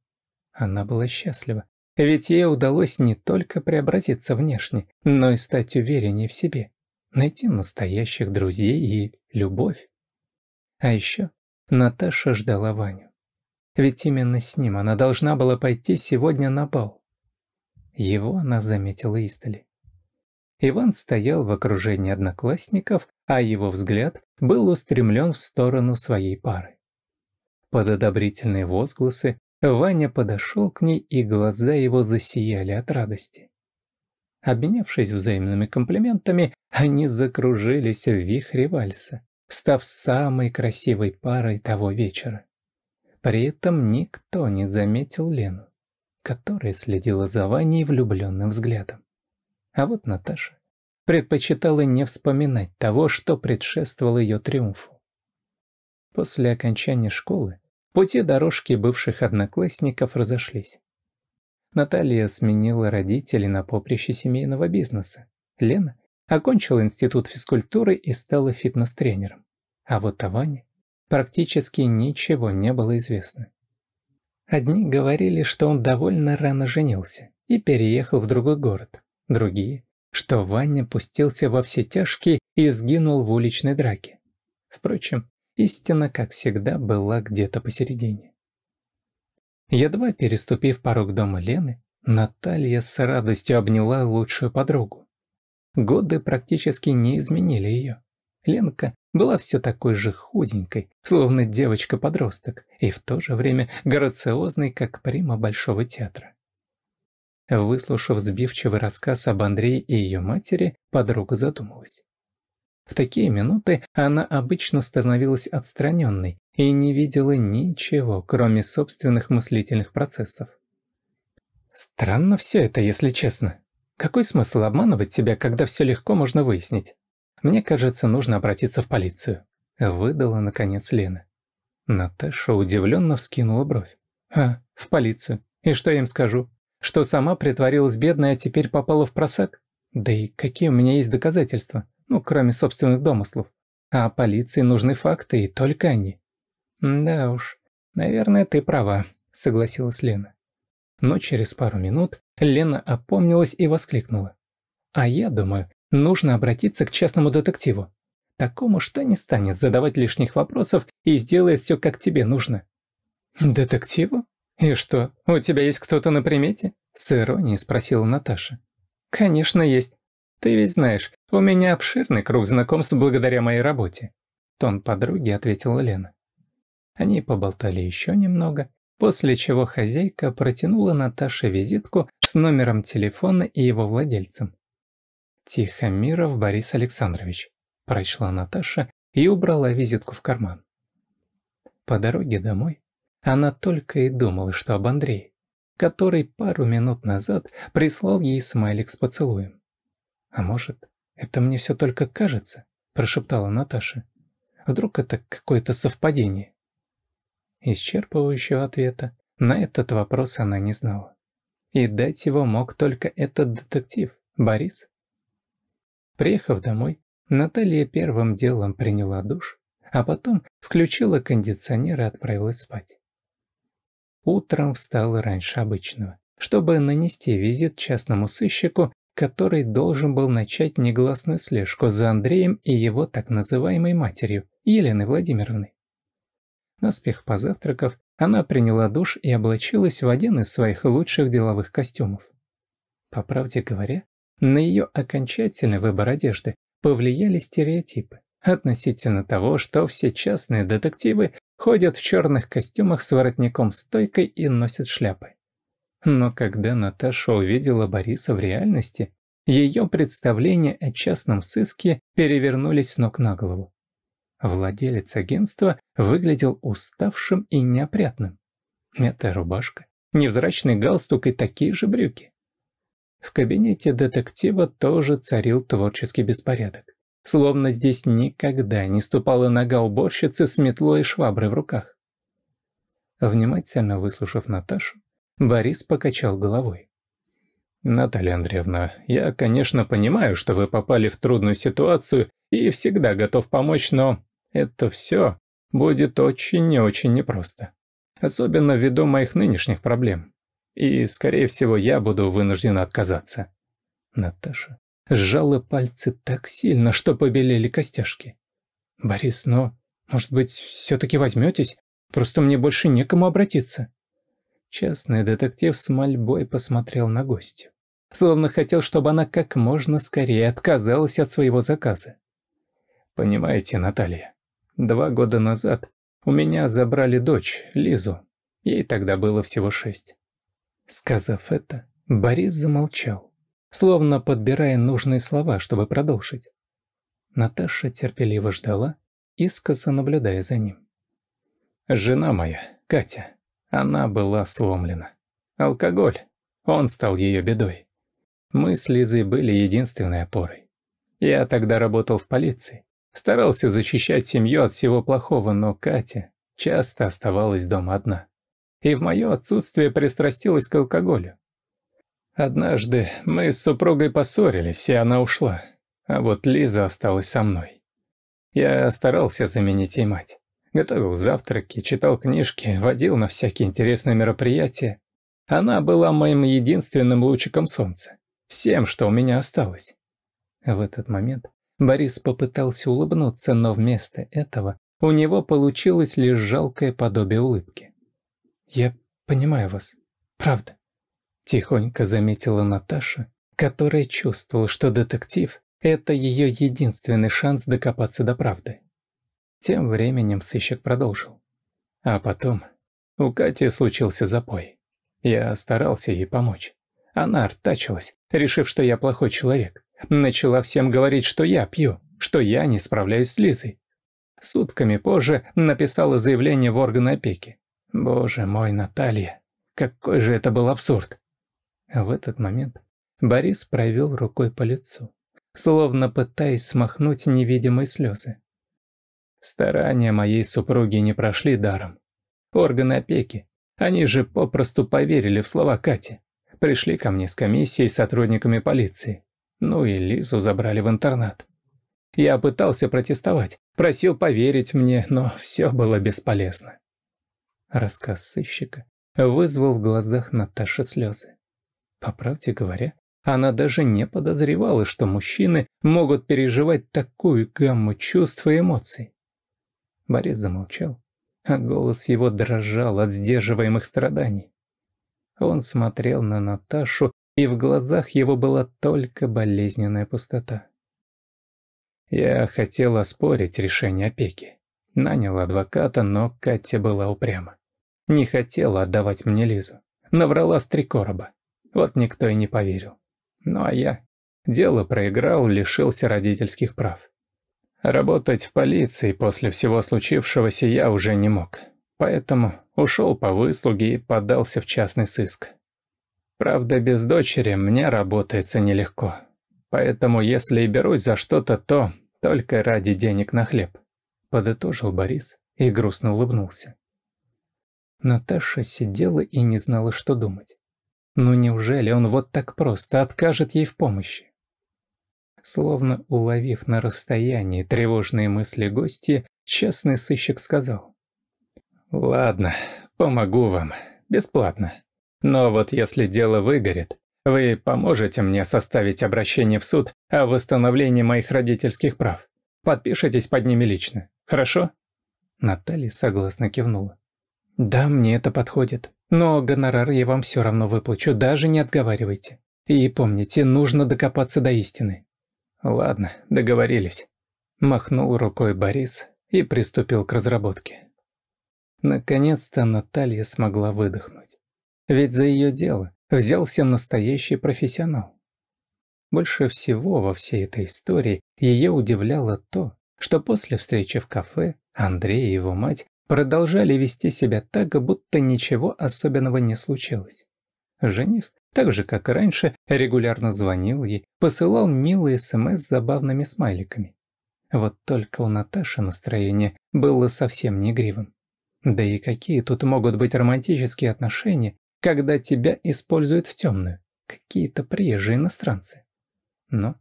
Она была счастлива, ведь ей удалось не только преобразиться внешне, но и стать увереннее в себе, найти настоящих друзей и любовь. А еще Наташа ждала Ваню. Ведь именно с ним она должна была пойти сегодня на бал. Его она заметила издали. Иван стоял в окружении одноклассников, а его взгляд был устремлен в сторону своей пары. Под одобрительные возгласы Ваня подошел к ней, и глаза его засияли от радости. Обменявшись взаимными комплиментами, они закружились в вихре вальса, став самой красивой парой того вечера. При этом никто не заметил Лену которая следила за Ваней влюбленным взглядом. А вот Наташа предпочитала не вспоминать того, что предшествовало ее триумфу. После окончания школы пути дорожки бывших одноклассников разошлись. Наталья сменила родителей на поприще семейного бизнеса. Лена окончила институт физкультуры и стала фитнес-тренером. А вот о Ване практически ничего не было известно. Одни говорили, что он довольно рано женился и переехал в другой город. Другие, что Ваня пустился во все тяжкие и сгинул в уличной драке. Впрочем, истина, как всегда, была где-то посередине. Едва переступив порог дома Лены, Наталья с радостью обняла лучшую подругу. Годы практически не изменили ее. Ленка была все такой же худенькой, словно девочка-подросток, и в то же время грациозной, как прима Большого театра. Выслушав сбивчивый рассказ об Андрее и ее матери, подруга задумалась. В такие минуты она обычно становилась отстраненной и не видела ничего, кроме собственных мыслительных процессов. «Странно все это, если честно. Какой смысл обманывать тебя, когда все легко можно выяснить? Мне кажется, нужно обратиться в полицию. Выдала, наконец, Лена. Наташа удивленно вскинула бровь. «А, в полицию. И что я им скажу? Что сама притворилась бедная, а теперь попала в просак? Да и какие у меня есть доказательства? Ну, кроме собственных домыслов. А полиции нужны факты, и только они». «Да уж, наверное, ты права», — согласилась Лена. Но через пару минут Лена опомнилась и воскликнула. «А я думаю, Нужно обратиться к частному детективу. Такому, что не станет задавать лишних вопросов и сделает все, как тебе нужно. «Детективу? И что, у тебя есть кто-то на примете?» С иронией спросила Наташа. «Конечно есть. Ты ведь знаешь, у меня обширный круг знакомств благодаря моей работе». Тон подруги ответила Лена. Они поболтали еще немного, после чего хозяйка протянула Наташе визитку с номером телефона и его владельцем. «Тихомиров Борис Александрович», – прочла Наташа и убрала визитку в карман. По дороге домой она только и думала, что об Андрее, который пару минут назад прислал ей смайлик с поцелуем. «А может, это мне все только кажется?» – прошептала Наташа. «Вдруг это какое-то совпадение?» Исчерпывающего ответа на этот вопрос она не знала. И дать его мог только этот детектив, Борис. Приехав домой, Наталья первым делом приняла душ, а потом включила кондиционер и отправилась спать. Утром встала раньше обычного, чтобы нанести визит частному сыщику, который должен был начать негласную слежку за Андреем и его так называемой матерью, Еленой Владимировной. Наспех позавтракав, она приняла душ и облачилась в один из своих лучших деловых костюмов. По правде говоря, на ее окончательный выбор одежды повлияли стереотипы относительно того, что все частные детективы ходят в черных костюмах с воротником-стойкой и носят шляпы. Но когда Наташа увидела Бориса в реальности, ее представления о частном сыске перевернулись с ног на голову. Владелец агентства выглядел уставшим и неопрятным. Мятая рубашка, невзрачный галстук и такие же брюки. В кабинете детектива тоже царил творческий беспорядок. Словно здесь никогда не ступала нога уборщицы с метлой и шваброй в руках. Внимательно выслушав Наташу, Борис покачал головой. «Наталья Андреевна, я, конечно, понимаю, что вы попали в трудную ситуацию и всегда готов помочь, но это все будет очень и очень непросто. Особенно ввиду моих нынешних проблем и, скорее всего, я буду вынуждена отказаться». Наташа сжала пальцы так сильно, что побелели костяшки. «Борис, но, ну, может быть, все-таки возьметесь? Просто мне больше некому обратиться». Честный детектив с мольбой посмотрел на гостью, словно хотел, чтобы она как можно скорее отказалась от своего заказа. «Понимаете, Наталья, два года назад у меня забрали дочь, Лизу. Ей тогда было всего шесть. Сказав это, Борис замолчал, словно подбирая нужные слова, чтобы продолжить. Наташа терпеливо ждала, искоса наблюдая за ним. «Жена моя, Катя, она была сломлена. Алкоголь, он стал ее бедой. Мы с Лизой были единственной опорой. Я тогда работал в полиции, старался защищать семью от всего плохого, но Катя часто оставалась дома одна и в мое отсутствие пристрастилась к алкоголю. Однажды мы с супругой поссорились, и она ушла, а вот Лиза осталась со мной. Я старался заменить ей мать. Готовил завтраки, читал книжки, водил на всякие интересные мероприятия. Она была моим единственным лучиком солнца, всем, что у меня осталось. В этот момент Борис попытался улыбнуться, но вместо этого у него получилось лишь жалкое подобие улыбки. «Я понимаю вас. Правда». Тихонько заметила Наташа, которая чувствовала, что детектив – это ее единственный шанс докопаться до правды. Тем временем сыщик продолжил. А потом у Кати случился запой. Я старался ей помочь. Она артачилась, решив, что я плохой человек. Начала всем говорить, что я пью, что я не справляюсь с Лизой. Сутками позже написала заявление в органы опеки. Боже мой, Наталья, какой же это был абсурд! В этот момент Борис провел рукой по лицу, словно пытаясь смахнуть невидимые слезы. Старания моей супруги не прошли даром. Органы опеки, они же попросту поверили в слова Кати. Пришли ко мне с комиссией сотрудниками полиции. Ну и Лизу забрали в интернат. Я пытался протестовать, просил поверить мне, но все было бесполезно. Рассказ сыщика вызвал в глазах Наташи слезы. По правде говоря, она даже не подозревала, что мужчины могут переживать такую гамму чувств и эмоций. Борис замолчал, а голос его дрожал от сдерживаемых страданий. Он смотрел на Наташу, и в глазах его была только болезненная пустота. Я хотел оспорить решение опеки. Нанял адвоката, но Катя была упряма. Не хотела отдавать мне Лизу. Наврала с три короба. Вот никто и не поверил. Ну а я? Дело проиграл, лишился родительских прав. Работать в полиции после всего случившегося я уже не мог. Поэтому ушел по выслуге и подался в частный сыск. Правда, без дочери мне работается нелегко. Поэтому если и берусь за что-то, то только ради денег на хлеб. Подытожил Борис и грустно улыбнулся. Наташа сидела и не знала, что думать. Ну неужели он вот так просто откажет ей в помощи? Словно уловив на расстоянии тревожные мысли гости, честный сыщик сказал. «Ладно, помогу вам. Бесплатно. Но вот если дело выгорит, вы поможете мне составить обращение в суд о восстановлении моих родительских прав. Подпишитесь под ними лично, хорошо?» Наталья согласно кивнула. «Да, мне это подходит. Но гонорар я вам все равно выплачу, даже не отговаривайте. И помните, нужно докопаться до истины». «Ладно, договорились», – махнул рукой Борис и приступил к разработке. Наконец-то Наталья смогла выдохнуть. Ведь за ее дело взялся настоящий профессионал. Больше всего во всей этой истории ее удивляло то, что после встречи в кафе Андрей и его мать продолжали вести себя так, будто ничего особенного не случилось. Жених, так же как и раньше, регулярно звонил ей, посылал милые смс с забавными смайликами. Вот только у Наташи настроение было совсем не игривым. Да и какие тут могут быть романтические отношения, когда тебя используют в темную? Какие-то приезжие иностранцы. Но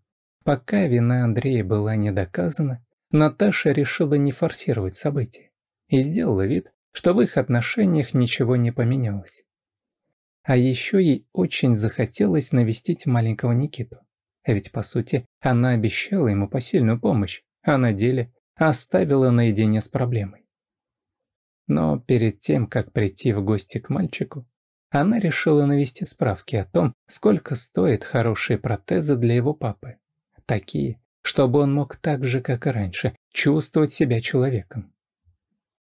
пока вина Андрея была не доказана, Наташа решила не форсировать события и сделала вид, что в их отношениях ничего не поменялось. А еще ей очень захотелось навестить маленького Никиту. А ведь, по сути, она обещала ему посильную помощь, а на деле оставила наедине с проблемой. Но перед тем, как прийти в гости к мальчику, она решила навести справки о том, сколько стоят хорошие протезы для его папы. Такие, чтобы он мог так же, как и раньше, чувствовать себя человеком.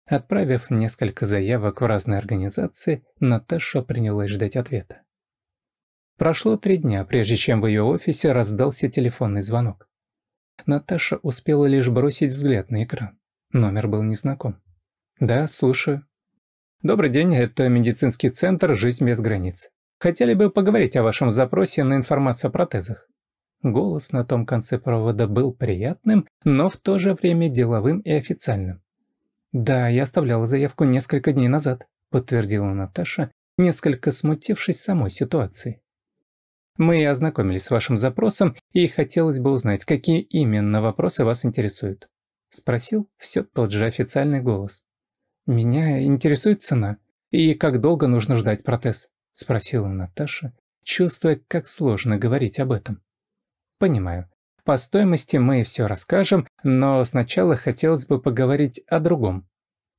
Отправив несколько заявок в разные организации, Наташа принялась ждать ответа. Прошло три дня, прежде чем в ее офисе раздался телефонный звонок. Наташа успела лишь бросить взгляд на экран. Номер был незнаком. «Да, слушаю». «Добрый день, это медицинский центр «Жизнь без границ». Хотели бы поговорить о вашем запросе на информацию о протезах». Голос на том конце провода был приятным, но в то же время деловым и официальным. «Да, я оставляла заявку несколько дней назад», – подтвердила Наташа, несколько смутившись самой ситуации. «Мы ознакомились с вашим запросом, и хотелось бы узнать, какие именно вопросы вас интересуют», – спросил все тот же официальный голос. «Меня интересует цена. И как долго нужно ждать протез?» – спросила Наташа, чувствуя, как сложно говорить об этом. «Понимаю. По стоимости мы все расскажем, но сначала хотелось бы поговорить о другом.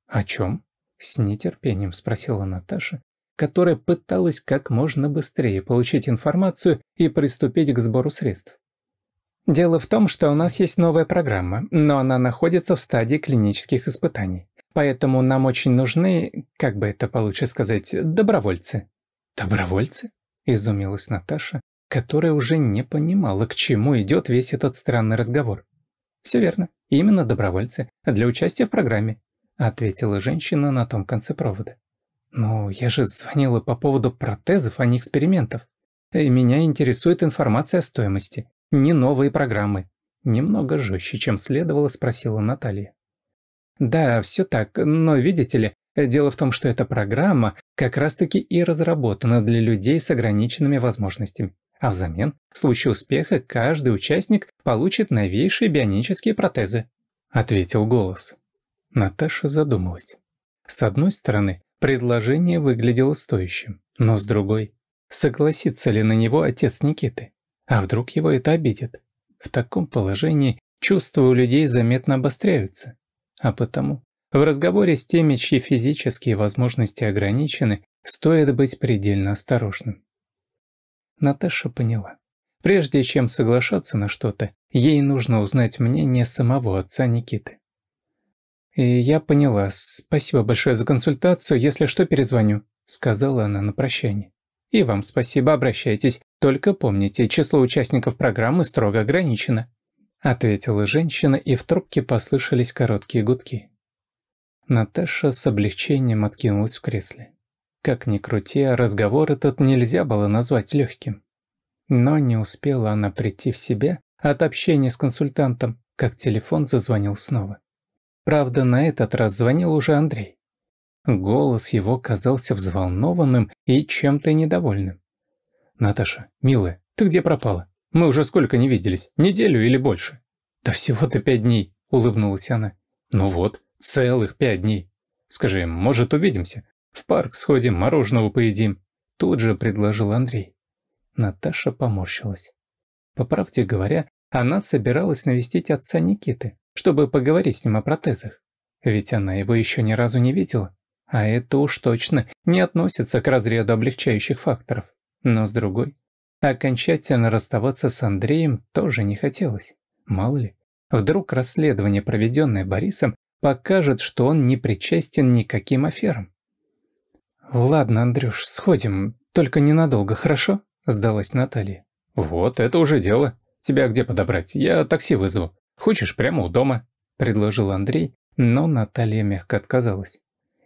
О чем? С нетерпением спросила Наташа, которая пыталась как можно быстрее получить информацию и приступить к сбору средств. Дело в том, что у нас есть новая программа, но она находится в стадии клинических испытаний. Поэтому нам очень нужны, как бы это получше сказать, добровольцы. Добровольцы? Изумилась Наташа, которая уже не понимала, к чему идет весь этот странный разговор. «Все верно, именно добровольцы, для участия в программе», ответила женщина на том конце провода. «Ну, я же звонила по поводу протезов, а не экспериментов. И меня интересует информация о стоимости, не новые программы». Немного жестче, чем следовало, спросила Наталья. «Да, все так, но видите ли, дело в том, что эта программа как раз-таки и разработана для людей с ограниченными возможностями а взамен, в случае успеха, каждый участник получит новейшие бионические протезы», — ответил голос. Наташа задумалась. С одной стороны, предложение выглядело стоящим, но с другой, согласится ли на него отец Никиты? А вдруг его это обидит? В таком положении чувства у людей заметно обостряются, а потому в разговоре с теми, чьи физические возможности ограничены, стоит быть предельно осторожным. Наташа поняла. Прежде чем соглашаться на что-то, ей нужно узнать мнение самого отца Никиты. «И я поняла. Спасибо большое за консультацию. Если что, перезвоню», – сказала она на прощание. «И вам спасибо, обращайтесь. Только помните, число участников программы строго ограничено», – ответила женщина, и в трубке послышались короткие гудки. Наташа с облегчением откинулась в кресле. Как ни крути, разговор этот нельзя было назвать легким. Но не успела она прийти в себя от общения с консультантом, как телефон зазвонил снова. Правда, на этот раз звонил уже Андрей. Голос его казался взволнованным и чем-то недовольным. «Наташа, милая, ты где пропала? Мы уже сколько не виделись, неделю или больше?» «Да всего-то пять дней», — улыбнулась она. «Ну вот, целых пять дней. Скажи, может, увидимся? В парк сходим, мороженого поедим», – тут же предложил Андрей. Наташа поморщилась. По правде говоря, она собиралась навестить отца Никиты, чтобы поговорить с ним о протезах. Ведь она его еще ни разу не видела. А это уж точно не относится к разряду облегчающих факторов. Но с другой, окончательно расставаться с Андреем тоже не хотелось. Мало ли, вдруг расследование, проведенное Борисом, покажет, что он не причастен никаким аферам. «Ладно, Андрюш, сходим, только ненадолго, хорошо?» – сдалась Наталья. «Вот, это уже дело. Тебя где подобрать? Я такси вызову. Хочешь, прямо у дома?» – предложил Андрей, но Наталья мягко отказалась.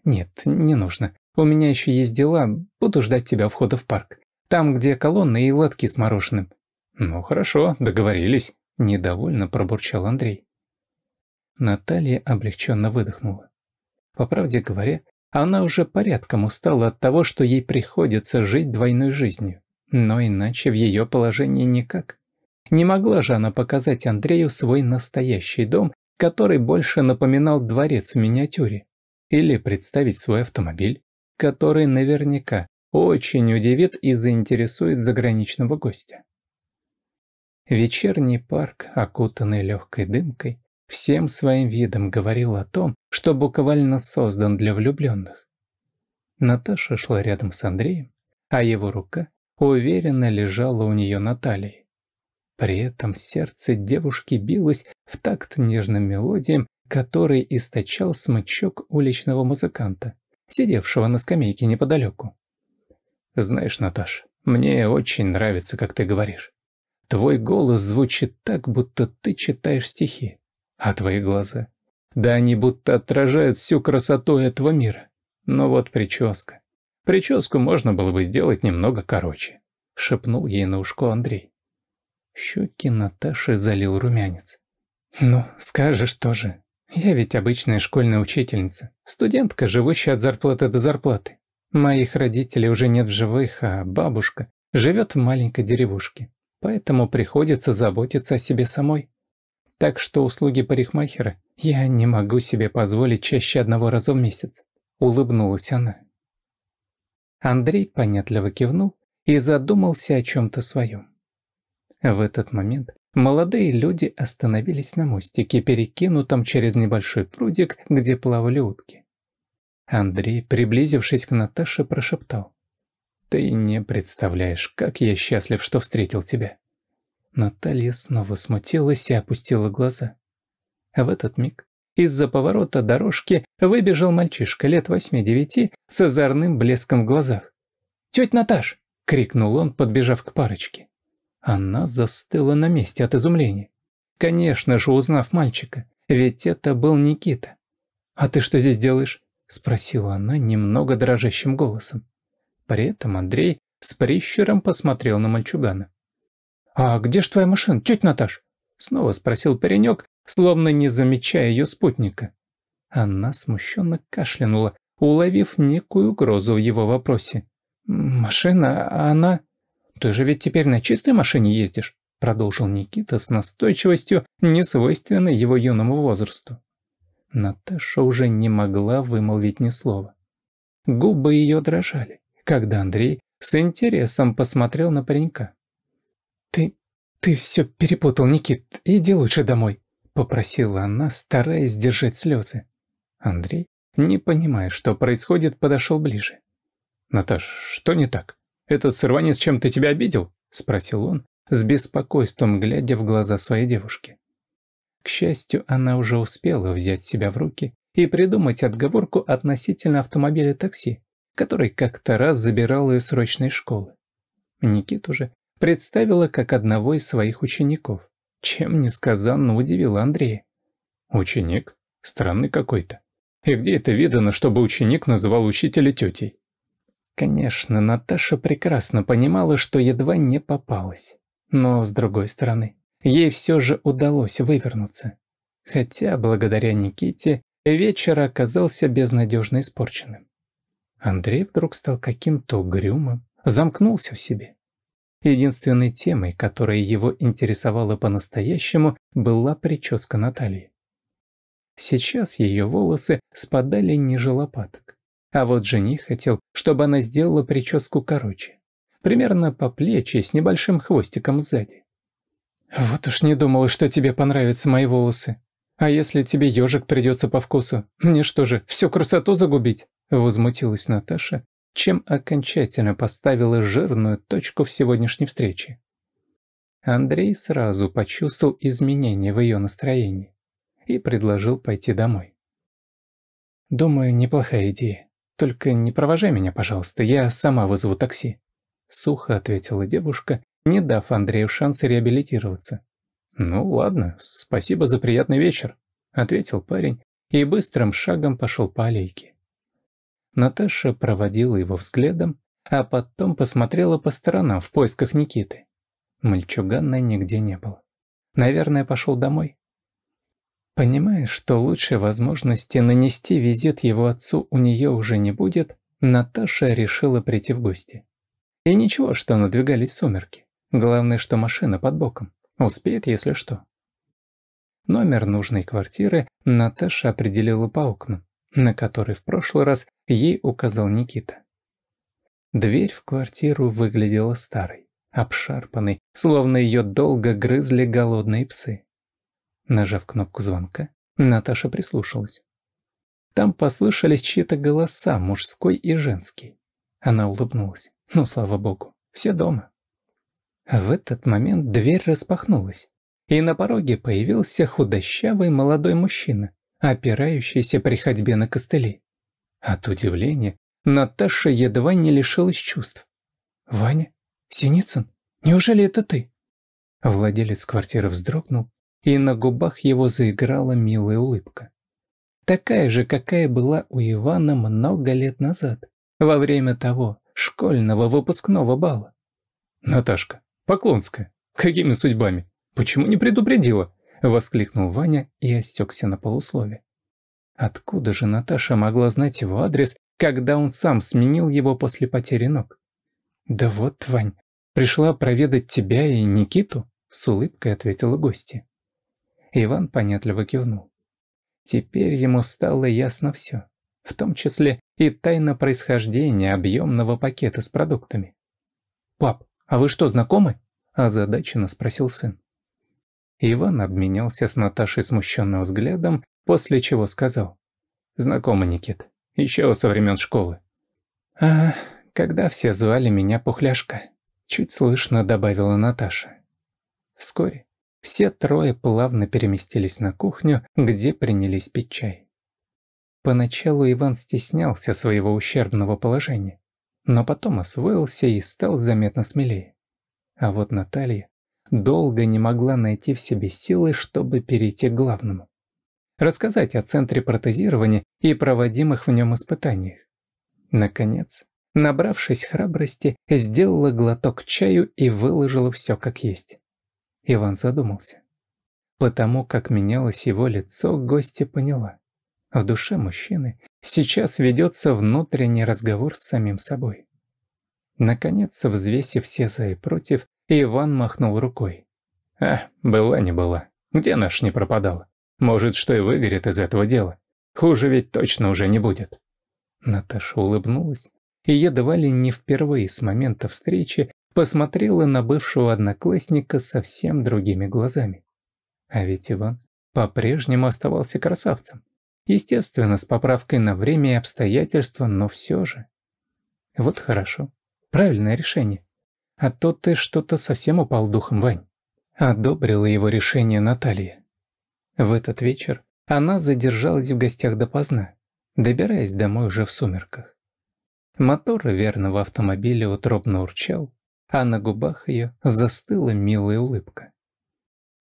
«Нет, не нужно. У меня еще есть дела, буду ждать тебя у входа в парк. Там, где колонны и лотки с мороженым». «Ну хорошо, договорились», – недовольно пробурчал Андрей. Наталья облегченно выдохнула. По правде говоря, она уже порядком устала от того, что ей приходится жить двойной жизнью. Но иначе в ее положении никак. Не могла же она показать Андрею свой настоящий дом, который больше напоминал дворец в миниатюре. Или представить свой автомобиль, который наверняка очень удивит и заинтересует заграничного гостя. Вечерний парк, окутанный легкой дымкой, всем своим видом говорил о том, что буквально создан для влюбленных. Наташа шла рядом с Андреем, а его рука уверенно лежала у нее на талии. При этом сердце девушки билось в такт нежным мелодиям, который источал смычок уличного музыканта, сидевшего на скамейке неподалеку. «Знаешь, Наташ, мне очень нравится, как ты говоришь. Твой голос звучит так, будто ты читаешь стихи. А твои глаза? Да они будто отражают всю красоту этого мира. Но ну вот прическа. Прическу можно было бы сделать немного короче. Шепнул ей на ушко Андрей. Щеки Наташи залил румянец. Ну, скажешь тоже. Я ведь обычная школьная учительница. Студентка, живущая от зарплаты до зарплаты. Моих родителей уже нет в живых, а бабушка живет в маленькой деревушке. Поэтому приходится заботиться о себе самой. Так что услуги парикмахера я не могу себе позволить чаще одного раза в месяц. Улыбнулась она. Андрей понятливо кивнул и задумался о чем-то своем. В этот момент молодые люди остановились на мостике, перекинутом через небольшой прудик, где плавали утки. Андрей, приблизившись к Наташе, прошептал. «Ты не представляешь, как я счастлив, что встретил тебя». Наталья снова смутилась и опустила глаза. В этот миг из-за поворота дорожки выбежал мальчишка лет восьми-девяти с озорным блеском в глазах. «Тетя Наташ!» — крикнул он, подбежав к парочке. Она застыла на месте от изумления. Конечно же, узнав мальчика, ведь это был Никита. «А ты что здесь делаешь?» — спросила она немного дрожащим голосом. При этом Андрей с прищуром посмотрел на мальчугана. «А где ж твоя машина, тетя Наташ?» Снова спросил паренек, словно не замечая ее спутника. Она смущенно кашлянула, уловив некую угрозу в его вопросе. «Машина, она...» «Ты же ведь теперь на чистой машине ездишь?» Продолжил Никита с настойчивостью, несвойственной его юному возрасту. Наташа уже не могла вымолвить ни слова. Губы ее дрожали, когда Андрей с интересом посмотрел на паренька. «Ты все перепутал, Никит, иди лучше домой», — попросила она, стараясь держать слезы. Андрей, не понимая, что происходит, подошел ближе. «Наташ, что не так? Этот сорванец чем-то тебя обидел?» — спросил он, с беспокойством глядя в глаза своей девушки. К счастью, она уже успела взять себя в руки и придумать отговорку относительно автомобиля такси, который как-то раз забирал ее срочной школы. Никит уже представила как одного из своих учеников, чем несказанно удивила Андрея. «Ученик? Странный какой-то. И где это видано, чтобы ученик называл учителя тетей?» Конечно, Наташа прекрасно понимала, что едва не попалась. Но, с другой стороны, ей все же удалось вывернуться. Хотя, благодаря Никите, вечер оказался безнадежно испорченным. Андрей вдруг стал каким-то угрюмым, замкнулся в себе. Единственной темой, которая его интересовала по-настоящему, была прическа Натальи. Сейчас ее волосы спадали ниже лопаток, а вот жених хотел, чтобы она сделала прическу короче, примерно по плечи с небольшим хвостиком сзади. «Вот уж не думала, что тебе понравятся мои волосы. А если тебе ежик придется по вкусу, мне что же, всю красоту загубить?» Возмутилась Наташа, чем окончательно поставила жирную точку в сегодняшней встрече. Андрей сразу почувствовал изменения в ее настроении и предложил пойти домой. «Думаю, неплохая идея. Только не провожай меня, пожалуйста, я сама вызову такси», — сухо ответила девушка, не дав Андрею шанса реабилитироваться. «Ну ладно, спасибо за приятный вечер», — ответил парень и быстрым шагом пошел по аллейке. Наташа проводила его взглядом, а потом посмотрела по сторонам в поисках Никиты. Мальчуганна нигде не было. Наверное, пошел домой. Понимая, что лучшей возможности нанести визит его отцу у нее уже не будет, Наташа решила прийти в гости. И ничего, что надвигались сумерки. Главное, что машина под боком. Успеет, если что. Номер нужной квартиры Наташа определила по окну на который в прошлый раз ей указал Никита. Дверь в квартиру выглядела старой, обшарпанной, словно ее долго грызли голодные псы. Нажав кнопку звонка, Наташа прислушалась. Там послышались чьи-то голоса, мужской и женский. Она улыбнулась. Ну, слава богу, все дома. В этот момент дверь распахнулась, и на пороге появился худощавый молодой мужчина опирающийся при ходьбе на костыли. От удивления Наташа едва не лишилась чувств. «Ваня? Синицын? Неужели это ты?» Владелец квартиры вздрогнул, и на губах его заиграла милая улыбка. Такая же, какая была у Ивана много лет назад, во время того школьного выпускного бала. «Наташка, Поклонская, какими судьбами? Почему не предупредила?» Воскликнул Ваня и осекся на полуслове. Откуда же Наташа могла знать его адрес, когда он сам сменил его после потери ног? «Да вот, Вань, пришла проведать тебя и Никиту», — с улыбкой ответила гостья. Иван понятливо кивнул. Теперь ему стало ясно все, в том числе и тайна происхождения объемного пакета с продуктами. «Пап, а вы что, знакомы?» – озадаченно спросил сын. Иван обменялся с Наташей смущенным взглядом, после чего сказал. «Знакомый, Никит. Еще со времен школы». «А, когда все звали меня Пухляшка», — чуть слышно добавила Наташа. Вскоре все трое плавно переместились на кухню, где принялись пить чай. Поначалу Иван стеснялся своего ущербного положения, но потом освоился и стал заметно смелее. А вот Наталья долго не могла найти в себе силы, чтобы перейти к главному. Рассказать о центре протезирования и проводимых в нем испытаниях. Наконец, набравшись храбрости, сделала глоток чаю и выложила все как есть. Иван задумался. Потому как менялось его лицо, гостья поняла. В душе мужчины сейчас ведется внутренний разговор с самим собой. Наконец, взвесив все за и против, Иван махнул рукой. «А, была не была. Где наш не пропадал? Может, что и выгорит из этого дела. Хуже ведь точно уже не будет». Наташа улыбнулась и едва ли не впервые с момента встречи посмотрела на бывшего одноклассника совсем другими глазами. А ведь Иван по-прежнему оставался красавцем. Естественно, с поправкой на время и обстоятельства, но все же. Вот хорошо. Правильное решение а то ты что-то совсем упал духом, Вань». Одобрила его решение Наталья. В этот вечер она задержалась в гостях допоздна, добираясь домой уже в сумерках. Мотор верного автомобиля утробно урчал, а на губах ее застыла милая улыбка.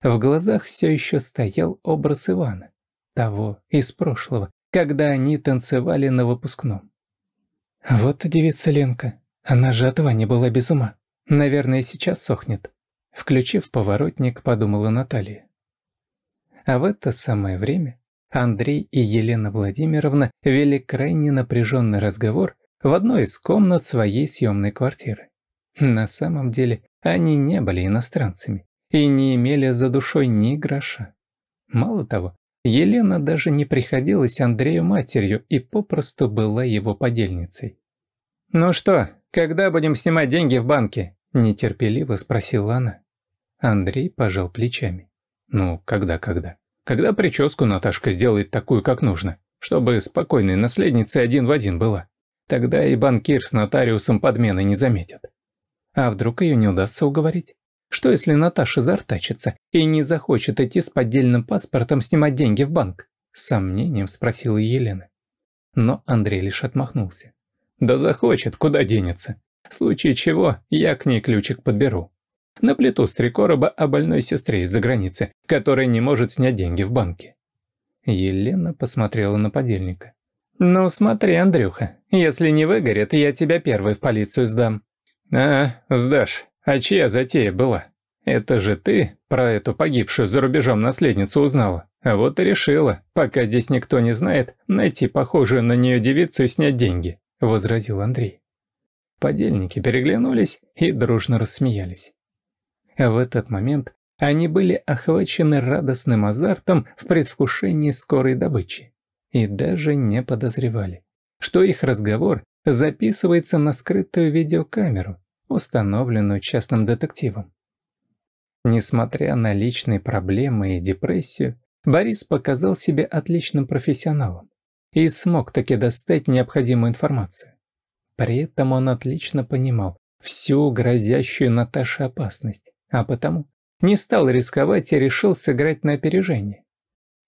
В глазах все еще стоял образ Ивана, того из прошлого, когда они танцевали на выпускном. «Вот девица Ленка, она же от Вани была без ума», Наверное, сейчас сохнет. Включив поворотник, подумала Наталья. А в это самое время Андрей и Елена Владимировна вели крайне напряженный разговор в одной из комнат своей съемной квартиры. На самом деле они не были иностранцами и не имели за душой ни гроша. Мало того, Елена даже не приходилась Андрею матерью и попросту была его подельницей. «Ну что, когда будем снимать деньги в банке?» Нетерпеливо спросила она. Андрей пожал плечами. Ну, когда-когда. Когда прическу Наташка сделает такую, как нужно, чтобы спокойной наследницей один в один была. Тогда и банкир с нотариусом подмены не заметят. А вдруг ее не удастся уговорить? Что если Наташа зартачится и не захочет идти с поддельным паспортом снимать деньги в банк? С сомнением спросила Елена. Но Андрей лишь отмахнулся. Да захочет, куда денется. В случае чего я к ней ключик подберу. Наплету с три короба о больной сестре из-за границы, которая не может снять деньги в банке». Елена посмотрела на подельника. «Ну смотри, Андрюха, если не выгорит, я тебя первый в полицию сдам». «А, сдашь. А чья затея была? Это же ты про эту погибшую за рубежом наследницу узнала. А вот и решила, пока здесь никто не знает, найти похожую на нее девицу и снять деньги», — возразил Андрей. Подельники переглянулись и дружно рассмеялись. А в этот момент они были охвачены радостным азартом в предвкушении скорой добычи и даже не подозревали, что их разговор записывается на скрытую видеокамеру, установленную частным детективом. Несмотря на личные проблемы и депрессию, Борис показал себя отличным профессионалом и смог таки достать необходимую информацию. При этом он отлично понимал всю грозящую Наташе опасность, а потому не стал рисковать и решил сыграть на опережение.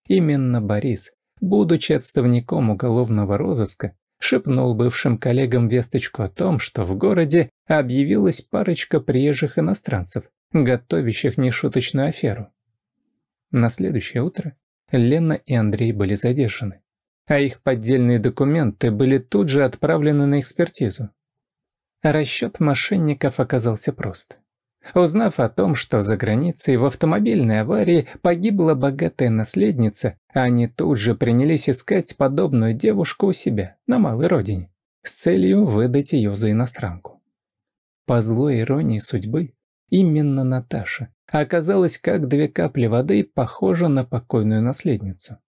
Именно Борис, будучи отставником уголовного розыска, шепнул бывшим коллегам весточку о том, что в городе объявилась парочка приезжих иностранцев, готовящих нешуточную аферу. На следующее утро Лена и Андрей были задержаны а их поддельные документы были тут же отправлены на экспертизу. Расчет мошенников оказался прост. Узнав о том, что за границей в автомобильной аварии погибла богатая наследница, они тут же принялись искать подобную девушку у себя, на малой родине, с целью выдать ее за иностранку. По злой иронии судьбы, именно Наташа оказалась как две капли воды похожа на покойную наследницу.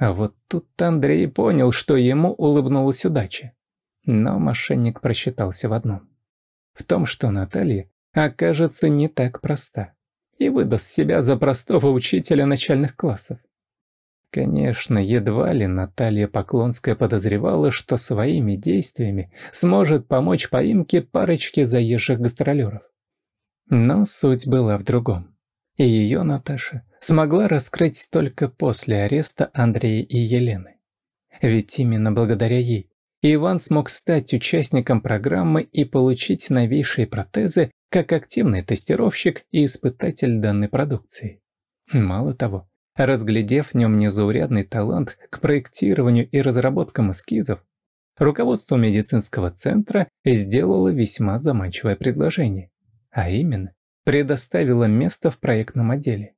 А вот тут Андрей понял, что ему улыбнулась удача. Но мошенник просчитался в одном. В том, что Наталья окажется не так проста и выдаст себя за простого учителя начальных классов. Конечно, едва ли Наталья Поклонская подозревала, что своими действиями сможет помочь поимке парочки заезжих гастролеров. Но суть была в другом и ее Наташа смогла раскрыть только после ареста Андрея и Елены. Ведь именно благодаря ей Иван смог стать участником программы и получить новейшие протезы как активный тестировщик и испытатель данной продукции. Мало того, разглядев в нем незаурядный талант к проектированию и разработкам эскизов, руководство медицинского центра сделало весьма заманчивое предложение, а именно предоставила место в проектном отделе.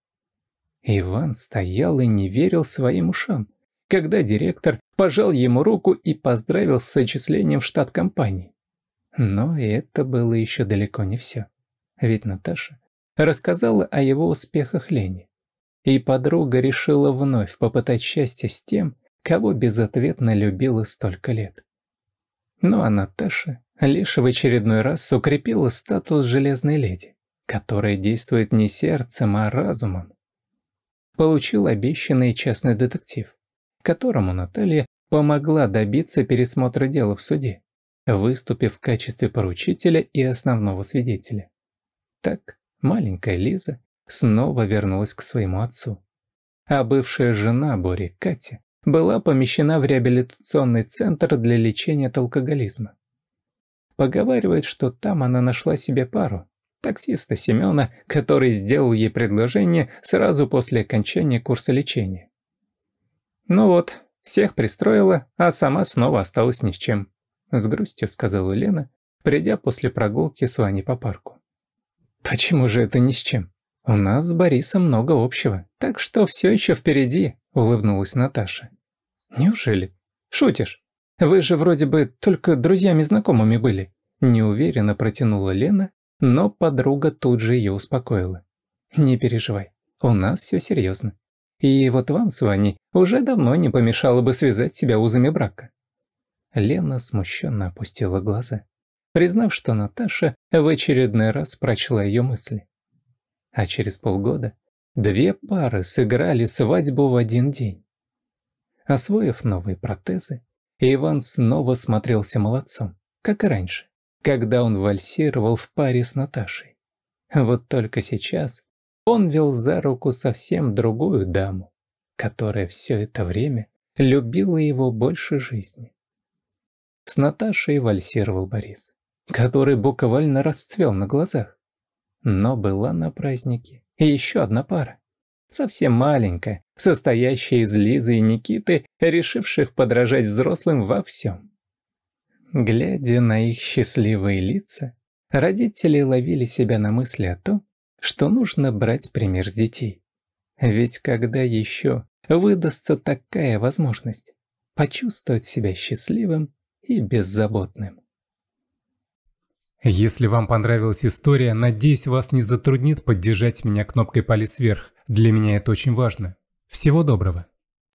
Иван стоял и не верил своим ушам, когда директор пожал ему руку и поздравил с отчислением в штат компании. Но это было еще далеко не все. Ведь Наташа рассказала о его успехах Лене. И подруга решила вновь попытать счастье с тем, кого безответно любила столько лет. Ну а Наташа лишь в очередной раз укрепила статус «железной леди» которое действует не сердцем, а разумом. Получил обещанный частный детектив, которому Наталья помогла добиться пересмотра дела в суде, выступив в качестве поручителя и основного свидетеля. Так маленькая Лиза снова вернулась к своему отцу. А бывшая жена Бори, Катя, была помещена в реабилитационный центр для лечения от алкоголизма. Поговаривают, что там она нашла себе пару, таксиста Семена, который сделал ей предложение сразу после окончания курса лечения. «Ну вот, всех пристроила, а сама снова осталась ни с чем», — с грустью сказала Лена, придя после прогулки с Ваней по парку. «Почему же это ни с чем? У нас с Борисом много общего, так что все еще впереди», — улыбнулась Наташа. «Неужели? Шутишь? Вы же вроде бы только друзьями-знакомыми были», — неуверенно протянула Лена, но подруга тут же ее успокоила. «Не переживай, у нас все серьезно. И вот вам с Ваней уже давно не помешало бы связать себя узами брака». Лена смущенно опустила глаза, признав, что Наташа в очередной раз прочла ее мысли. А через полгода две пары сыграли свадьбу в один день. Освоив новые протезы, Иван снова смотрелся молодцом, как и раньше когда он вальсировал в паре с Наташей. Вот только сейчас он вел за руку совсем другую даму, которая все это время любила его больше жизни. С Наташей вальсировал Борис, который буквально расцвел на глазах. Но была на празднике еще одна пара, совсем маленькая, состоящая из Лизы и Никиты, решивших подражать взрослым во всем. Глядя на их счастливые лица, родители ловили себя на мысли о том, что нужно брать пример с детей. Ведь когда еще выдастся такая возможность почувствовать себя счастливым и беззаботным? Если вам понравилась история, надеюсь, вас не затруднит поддержать меня кнопкой палец вверх. Для меня это очень важно. Всего доброго!